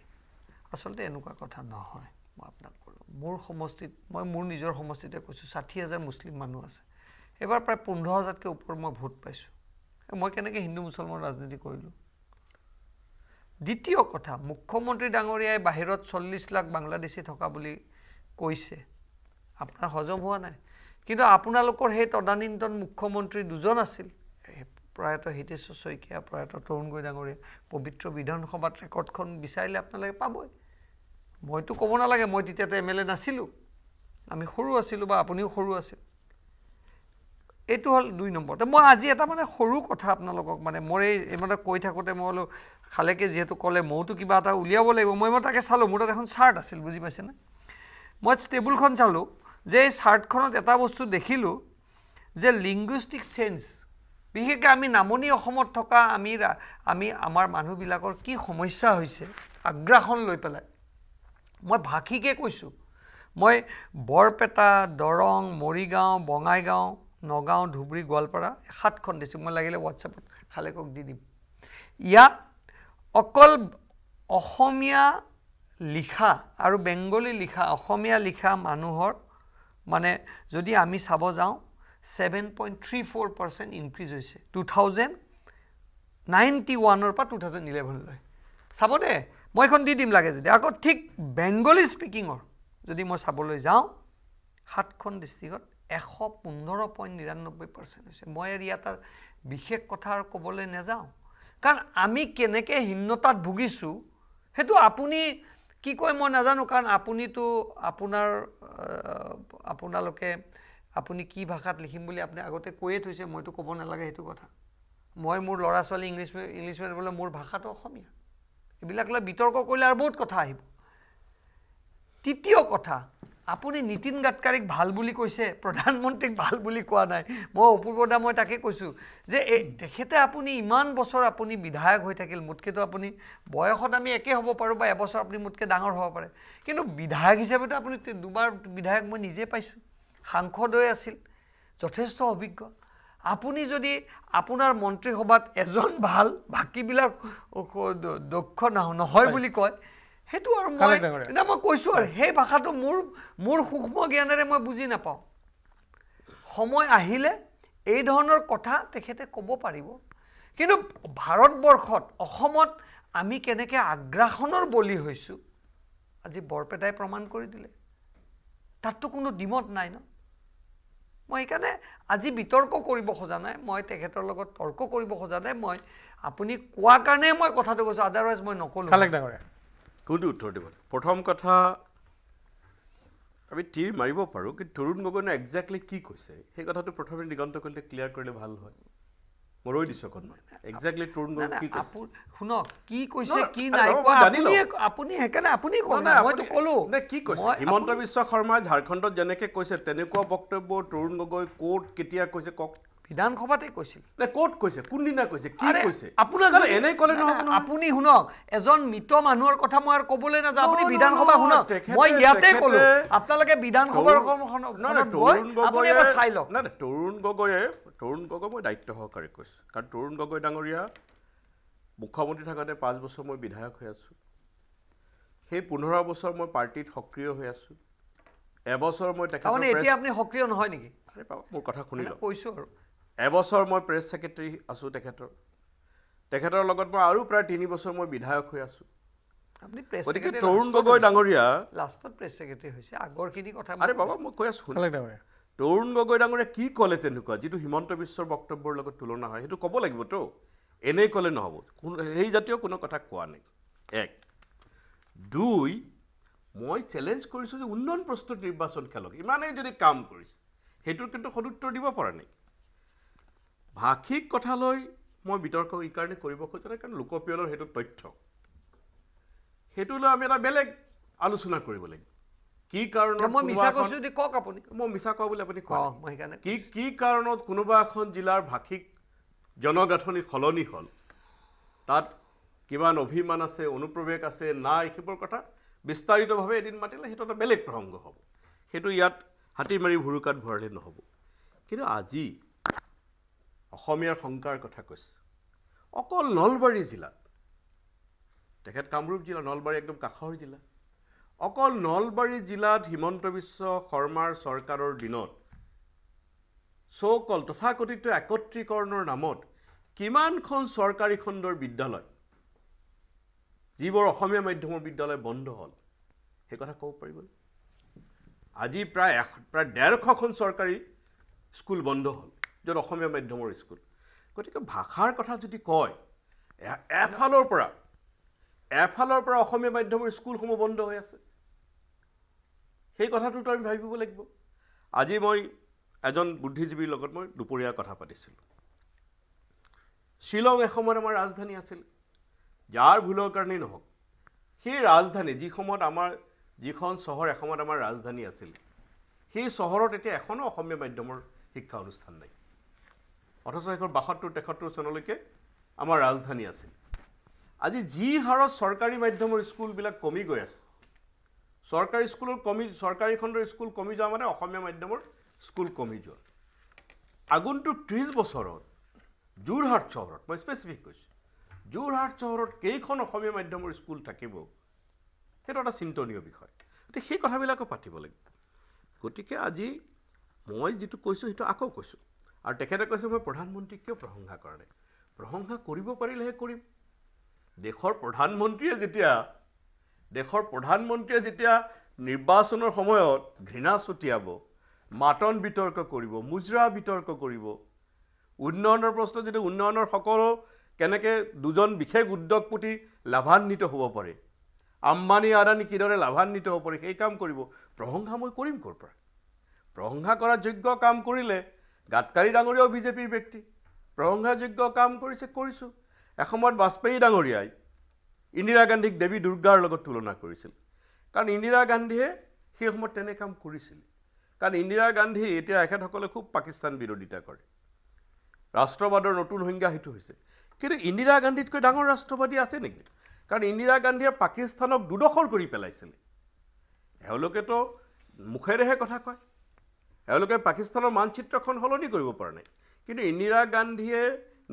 C: আচলতে এনেকুৱা কথা নহয় মই আপোনাক ক'লোঁ মোৰ সমষ্টিত মই মোৰ নিজৰ সমষ্টিতে কৈছোঁ ষাঠি হাজাৰ মুছলিম মানুহ আছে এইবাৰ প্ৰায় পোন্ধৰ হাজাৰতকৈ ওপৰত মই ভোট পাইছোঁ মই কেনেকৈ হিন্দু মুছলমান ৰাজনীতি কৰিলোঁ দ্বিতীয় কথা মুখ্যমন্ত্ৰী ডাঙৰীয়াই বাহিৰত চল্লিছ লাখ বাংলাদেশী থকা বুলি কৈছে আপোনাৰ হজম হোৱা নাই কিন্তু আপোনালোকৰ সেই তদানীন্তন মুখ্যমন্ত্ৰী দুজন আছিল প্ৰয়াত হিতেশ্বৰ শইকীয়া প্ৰয়াত তৰুণ গৈ ডাঙৰীয়া পবিত্ৰ বিধানসভাত ৰেকৰ্ডখন বিচাৰিলে আপোনালোকে পাবই মইতো ক'ব নালাগে মই তেতিয়াতো এম এল এ নাছিলোঁ আমি সৰু আছিলোঁ বা আপুনিও সৰু আছিল এইটো হ'ল দুই নম্বৰতে মই আজি এটা মানে সৰু কথা আপোনালোকক মানে মোৰ এই মানে কৈ থাকোঁতে মই বোলো খালেকে যিহেতু ক'লে ময়োতো কিবা এটা উলিয়াব লাগিব মই মই তাকে চালোঁ মোৰ তাত এখন চাৰ্ট আছিল বুজি পাইছেনে মই টেবুলখন চালোঁ যে এই চাৰ্টখনত এটা বস্তু দেখিলোঁ যে লিংগুইষ্টিক চেঞ্জ বিশেষকৈ আমি নামনি অসমত থকা আমি আমি আমাৰ মানুহবিলাকৰ কি সমস্যা হৈছে আগ্ৰাসন লৈ পেলাই মই ভাষিকে কৈছোঁ মই বৰপেটা দৰং মৰিগাঁও বঙাইগাঁও নগাঁও ধুবুৰী গোৱালপাৰা সাতখন দিছোঁ মই লাগিলে হোৱাটছএপত খালেকক দি দিম ইয়াত অকল অসমীয়া লিখা আৰু বেংগলী লিখা অসমীয়া লিখা মানুহৰ মানে যদি আমি চাব যাওঁ seven point three four percent increase হৈছে টু থাউজেণ্ড নাইণ্টি ওৱানৰ পৰা টু থাউজেণ্ড ইলেভেনলৈ চাব দে মই এইখন দি দিম লাগে যদি আকৌ ঠিক বেংগলী স্পিকিঙৰ যদি মই চাবলৈ যাওঁ সাতখন ডিষ্ট্ৰিক্টত এশ পোন্ধৰ পইণ্ট নিৰান্নব্বৈ পাৰ্চেণ্ট হৈছে মই আৰু ইয়াত আৰু বিশেষ কথা আৰু ক'বলৈ নাযাওঁ কাৰণ আমি কেনেকৈ হীনতাত ভুগিছোঁ সেইটো আপুনি কি কয় মই নাজানো কাৰণ আপুনিতো আপোনাৰ আপোনালোকে আপুনি কি ভাষাত লিখিম বুলি আপুনি আগতে কৈয়ে থৈছে মইতো ক'ব নালাগে সেইটো কথা মই মোৰ ল'ৰা ছোৱালী ইংলিছ ইংলিছ মিডিয়ামলৈ মোৰ ভাষাটো অসমীয়া এইবিলাক লৈ বিতৰ্ক কৰিলে আৰু বহুত কথা আহিব তৃতীয় কথা আপুনি নীতিন গাডকাৰীক ভাল বুলি কৈছে প্ৰধানমন্ত্ৰীক ভাল বুলি কোৱা নাই মই অপূৰ্বদা মই তাকে কৈছোঁ যে এই তেখেতে আপুনি ইমান বছৰ আপুনি বিধায়ক হৈ থাকিল মোতকৈতো আপুনি বয়সত আমি একে হ'ব পাৰোঁ বা এবছৰ আপুনি মোতকৈ ডাঙৰ হ'ব পাৰে কিন্তু বিধায়ক হিচাপেতো আপুনি দুবাৰ বিধায়ক মই নিজে পাইছোঁ সাংসদেই আছিল যথেষ্ট অভিজ্ঞ আপুনি যদি আপোনাৰ মন্ত্ৰীসভাত এজন ভাল বাকীবিলাক দক্ষ নহয় বুলি কয় সেইটো আৰু মই এতিয়া মই কৈছোঁ আৰু সেই ভাষাটো মোৰ মোৰ সূক্ষ্ম জ্ঞানেৰে মই বুজি নাপাওঁ সময় আহিলে এই ধৰণৰ কথা তেখেতে ক'ব পাৰিব কিন্তু ভাৰতবৰ্ষত অসমত আমি কেনেকৈ আগ্ৰাসনৰ বলি হৈছোঁ আজি বৰপেটাই প্ৰমাণ কৰি দিলে তাততো কোনো ডিমত নাই ন মই সেইকাৰণে আজি বিতৰ্ক কৰিব খোজা নাই মই তেখেতৰ লগত তৰ্ক কৰিব খোজা নাই মই আপুনি কোৱাৰ কাৰণে মই কথাটো কৈছোঁ আদাৰৱাইজ মই নক'লো
E: কোনটো উত্তৰ দিব প্ৰথম কথা আমি তীৰ মাৰিব পাৰোঁ কিন্তু তৰুণ গগৈনে একজেক্টলি কি কৈছে সেই কথাটো প্ৰথমে দিগন্ত কৰিলে ক্লিয়াৰ কৰিলে ভাল হয় হিমন্ত বিশ্ব শৰ্মাই ঝাৰখণ্ডত যেনেকে কৈছে তেনেকুৱা বক্তব্য তৰুণ গগৈ
C: কত কেতিয়া কৈছে কওক বিধানসভাতে কৈছিল ক'ত কৈছে কোনদিনা কৈছে কি কৈছে আপোনাৰ এনেই ক'লে আপুনি শুনক এজন মৃত মানুহৰ কথা মই আৰু ক'বলৈ নাযাওঁ আপুনি বিধানসভা শুনক মই ইয়াতে ক'লো আপোনালোকে বিধানসভাৰ চাই লওক
E: তৰুণ গগৈয়ে তৰুণ গগৈ মই দায়িত্ব সহকাৰে কৈছোঁ কাৰণ তৰুণ গগৈ ডাঙৰীয়া মুখ্যমন্ত্ৰী থাকোঁতে পাঁচ বছৰ মই বিধায়ক হৈ আছোঁ সেই পোন্ধৰ বছৰ মই পাৰ্টিত সক্ৰিয় হৈ আছোঁ এবছৰ মই তেখেত এতিয়া
C: আপুনি সক্ৰিয় নহয় নেকি মোৰ কথা শুনিলে কৈছোঁ আৰু
E: এবছৰ মই প্ৰেছ ছেক্ৰেটেৰী আছোঁ তেখেতৰ তেখেতৰ লগত মই আৰু প্ৰায় তিনি বছৰ মই বিধায়ক হৈ আছোঁ
C: গতিকে তৰুণ গগৈ ডাঙৰীয়া লাষ্টত প্ৰেছ ছেক্ৰেটেৰী হৈছে আগৰখিনি কথা মই
E: কৈ আছোঁ তৰুণ গগৈ ডাঙৰীয়া কি ক'লে তেনেকুৱা যিটো হিমন্ত বিশ্বৰ বক্তব্যৰ লগত তুলনা হয় সেইটো ক'ব লাগিবতো এনেই ক'লে নহ'ব কোনো সেই জাতীয় কোনো কথা কোৱা নাই এক দুই মই চেলেঞ্জ কৰিছোঁ যে উন্নয়ন প্ৰস্তুত নিৰ্বাচন খেলক ইমানেই যদি কাম কৰিছে সেইটোৰ কিন্তু সদুত্তৰ দিব পৰা নাই ভাষিক কথালৈ মই বিতৰ্ক এইকাৰণে কৰিব নাই কাৰণ লোকপিয়লৰ সেইটো তথ্য সেইটো লৈ আমি এটা বেলেগ আলোচনা কৰিব লাগিব কি কাৰণত মই মিছা কৈছোঁ
C: যদি কওক আপুনি মই মিছা কওঁ বুলি আপুনি কওঁ মই সেইকাৰণে কি
E: কি কাৰণত কোনোবা এখন জিলাৰ ভাষিক জনগাঁথনি সলনি হ'ল তাত কিমান অভিমান আছে অনুপ্ৰৱেশ আছে নাই সেইবোৰ কথা বিস্তাৰিতভাৱে এদিন মাতিলে সেইটো এটা বেলেগ প্ৰসংগ হ'ব সেইটো ইয়াত হাতী মাৰি ভুৰুকাত ভৰালে নহ'ব কিন্তু আজি অসমীয়াৰ শংকাৰ কথা কৈছে অকল নলবাৰী জিলাত তেখেত কামৰূপ জিলা নলবাৰী একদম কাষৰ জিলা অকল নলবাৰী জিলাত হিমন্ত বিশ্ব শৰ্মাৰ চৰকাৰৰ দিনত চৌকল তথাকথিত একত্ৰীকৰণৰ নামত কিমানখন চৰকাৰী খণ্ডৰ বিদ্যালয় যিবোৰ অসমীয়া মাধ্যমৰ বিদ্যালয় বন্ধ হ'ল সেই কথা ক'ব পাৰিবনে আজি প্ৰায় এশ প্ৰায় ডেৰশখন চৰকাৰী স্কুল বন্ধ হ'ল যেন অসমীয়া মাধ্যমৰ স্কুল গতিকে ভাষাৰ কথা যদি কয় এফালৰ পৰা এফালৰ পৰা অসমীয়া মাধ্যমৰ স্কুলসমূহ বন্ধ হৈ আছে সেই কথাটোতো আমি ভাবিব লাগিব আজি মই এজন বুদ্ধিজীৱীৰ লগত মই দুপৰীয়া কথা পাতিছিলোঁ শ্বিলং এসময়ত আমাৰ ৰাজধানী আছিল যাৰ ভুলৰ কাৰণেই নহওক সেই ৰাজধানী যি সময়ত আমাৰ যিখন চহৰ এসময়ত আমাৰ ৰাজধানী আছিল সেই চহৰত এতিয়া এখনো অসমীয়া মাধ্যমৰ শিক্ষা অনুষ্ঠান নাই অথচ সেইখন বাসত্তৰ তেসত্তৰ চনলৈকে আমাৰ ৰাজধানী আছিল আজি যি হাৰত চৰকাৰী মাধ্যমৰ স্কুলবিলাক কমি গৈ আছে চৰকাৰী স্কুলৰ কমি চৰকাৰী খণ্ডৰ স্কুল কমি যোৱা মানে অসমীয়া মাধ্যমৰ স্কুল কমি যোৱা আগন্তুক ত্ৰিছ বছৰত যোৰহাট চহৰত মই স্পেচিফিক কৈছোঁ যোৰহাট চহৰত কেইখন অসমীয়া মাধ্যমৰ স্কুল থাকিব সেইটো এটা চিন্তনীয় বিষয় গতিকে সেই কথাবিলাকো পাতিব লাগিব গতিকে আজি মই যিটো কৈছোঁ সেইটো আকৌ কৈছোঁ আৰু তেখেতে কৈছে মই প্ৰধানমন্ত্ৰীক কিয় প্ৰশংসা কৰা নাই প্ৰশংসা কৰিব পাৰিলেহে কৰিম দেশৰ প্ৰধানমন্ত্ৰীয়ে যেতিয়া দেশৰ প্ৰধানমন্ত্ৰীয়ে যেতিয়া নিৰ্বাচনৰ সময়ত ঘৃণা ছটিয়াব মাতন বিতৰ্ক কৰিব মুজৰা বিতৰ্ক কৰিব উন্নয়নৰ প্ৰশ্ন যদি উন্নয়নৰ সকলো কেনেকৈ দুজন বিশেষ উদ্যোগপতি লাভান্বিত হ'ব পাৰে আম্বানী আদানী কিদৰে লাভান্বিত হ'ব পাৰে সেই কাম কৰিব প্ৰশংসা মই কৰিম ক'ৰ পৰা প্ৰশংসা কৰাৰ যোগ্য কাম কৰিলে গাটকাৰী ডাঙৰীয়াও বিজেপিৰ ব্যক্তি প্ৰশংসাযোগ্য কাম কৰিছে কৰিছোঁ এসময়ত বাজপেয়ী ডাঙৰীয়াই ইন্দিৰা গান্ধীক দেৱী দুৰ্গাৰ লগত তুলনা কৰিছিল কাৰণ ইন্দিৰা গান্ধীয়ে সেই সময়ত তেনে কাম কৰিছিল কাৰণ ইন্দিৰা গান্ধী এতিয়া এখেতসকলে খুব পাকিস্তান বিৰোধিতা কৰে ৰাষ্ট্ৰবাদৰ নতুন সংজ্ঞা সেইটো হৈছে কিন্তু ইন্দিৰা গান্ধীতকৈ ডাঙৰ ৰাষ্ট্ৰবাদী আছে নেকি কাৰণ ইন্দিৰা গান্ধীয়ে পাকিস্তানক দুডখৰ কৰি পেলাইছিলে এওঁলোকেতো মুখেৰেহে কথা কয় এওঁলোকে পাকিস্তানৰ মানচিত্ৰখন সলনি কৰিব পৰা নাই কিন্তু ইন্দিৰা গান্ধীয়ে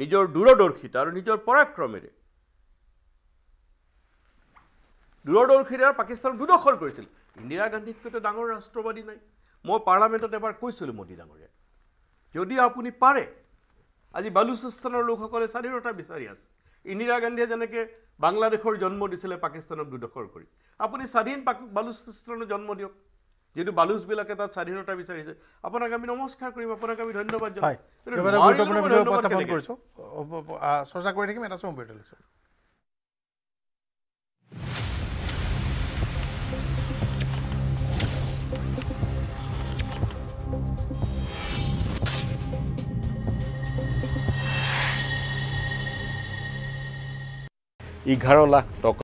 E: নিজৰ দূৰদৰ্শিতা আৰু নিজৰ পৰাক্ৰমেৰে দূৰদৰ্শিতাৰ পাকিস্তান দুদখল কৰিছিল ইন্দিৰা গান্ধীতকৈতো ডাঙৰ ৰাষ্ট্ৰবাদী নাই মই পাৰ্লামেণ্টত এবাৰ কৈছিলোঁ মোদী ডাঙৰীয়াক যদি আপুনি পাৰে আজি বালুচিস্তানৰ লোকসকলে স্বাধীনতা বিচাৰি আছে ইন্দিৰা গান্ধীয়ে যেনেকৈ বাংলাদেশৰ জন্ম দিছিলে পাকিস্তানক দুদখল কৰি আপুনি স্বাধীন পাক বালুচিস্তানৰ জন্ম দিয়ক যিহেতু বালুচবিলাকে তাত স্বাধীনতা বিচাৰিছে আপোনাক আমি নমস্কাৰ কৰিম আপোনাক আমি ধন্যবাদ জনাম
D: এঘাৰ লাখ টকা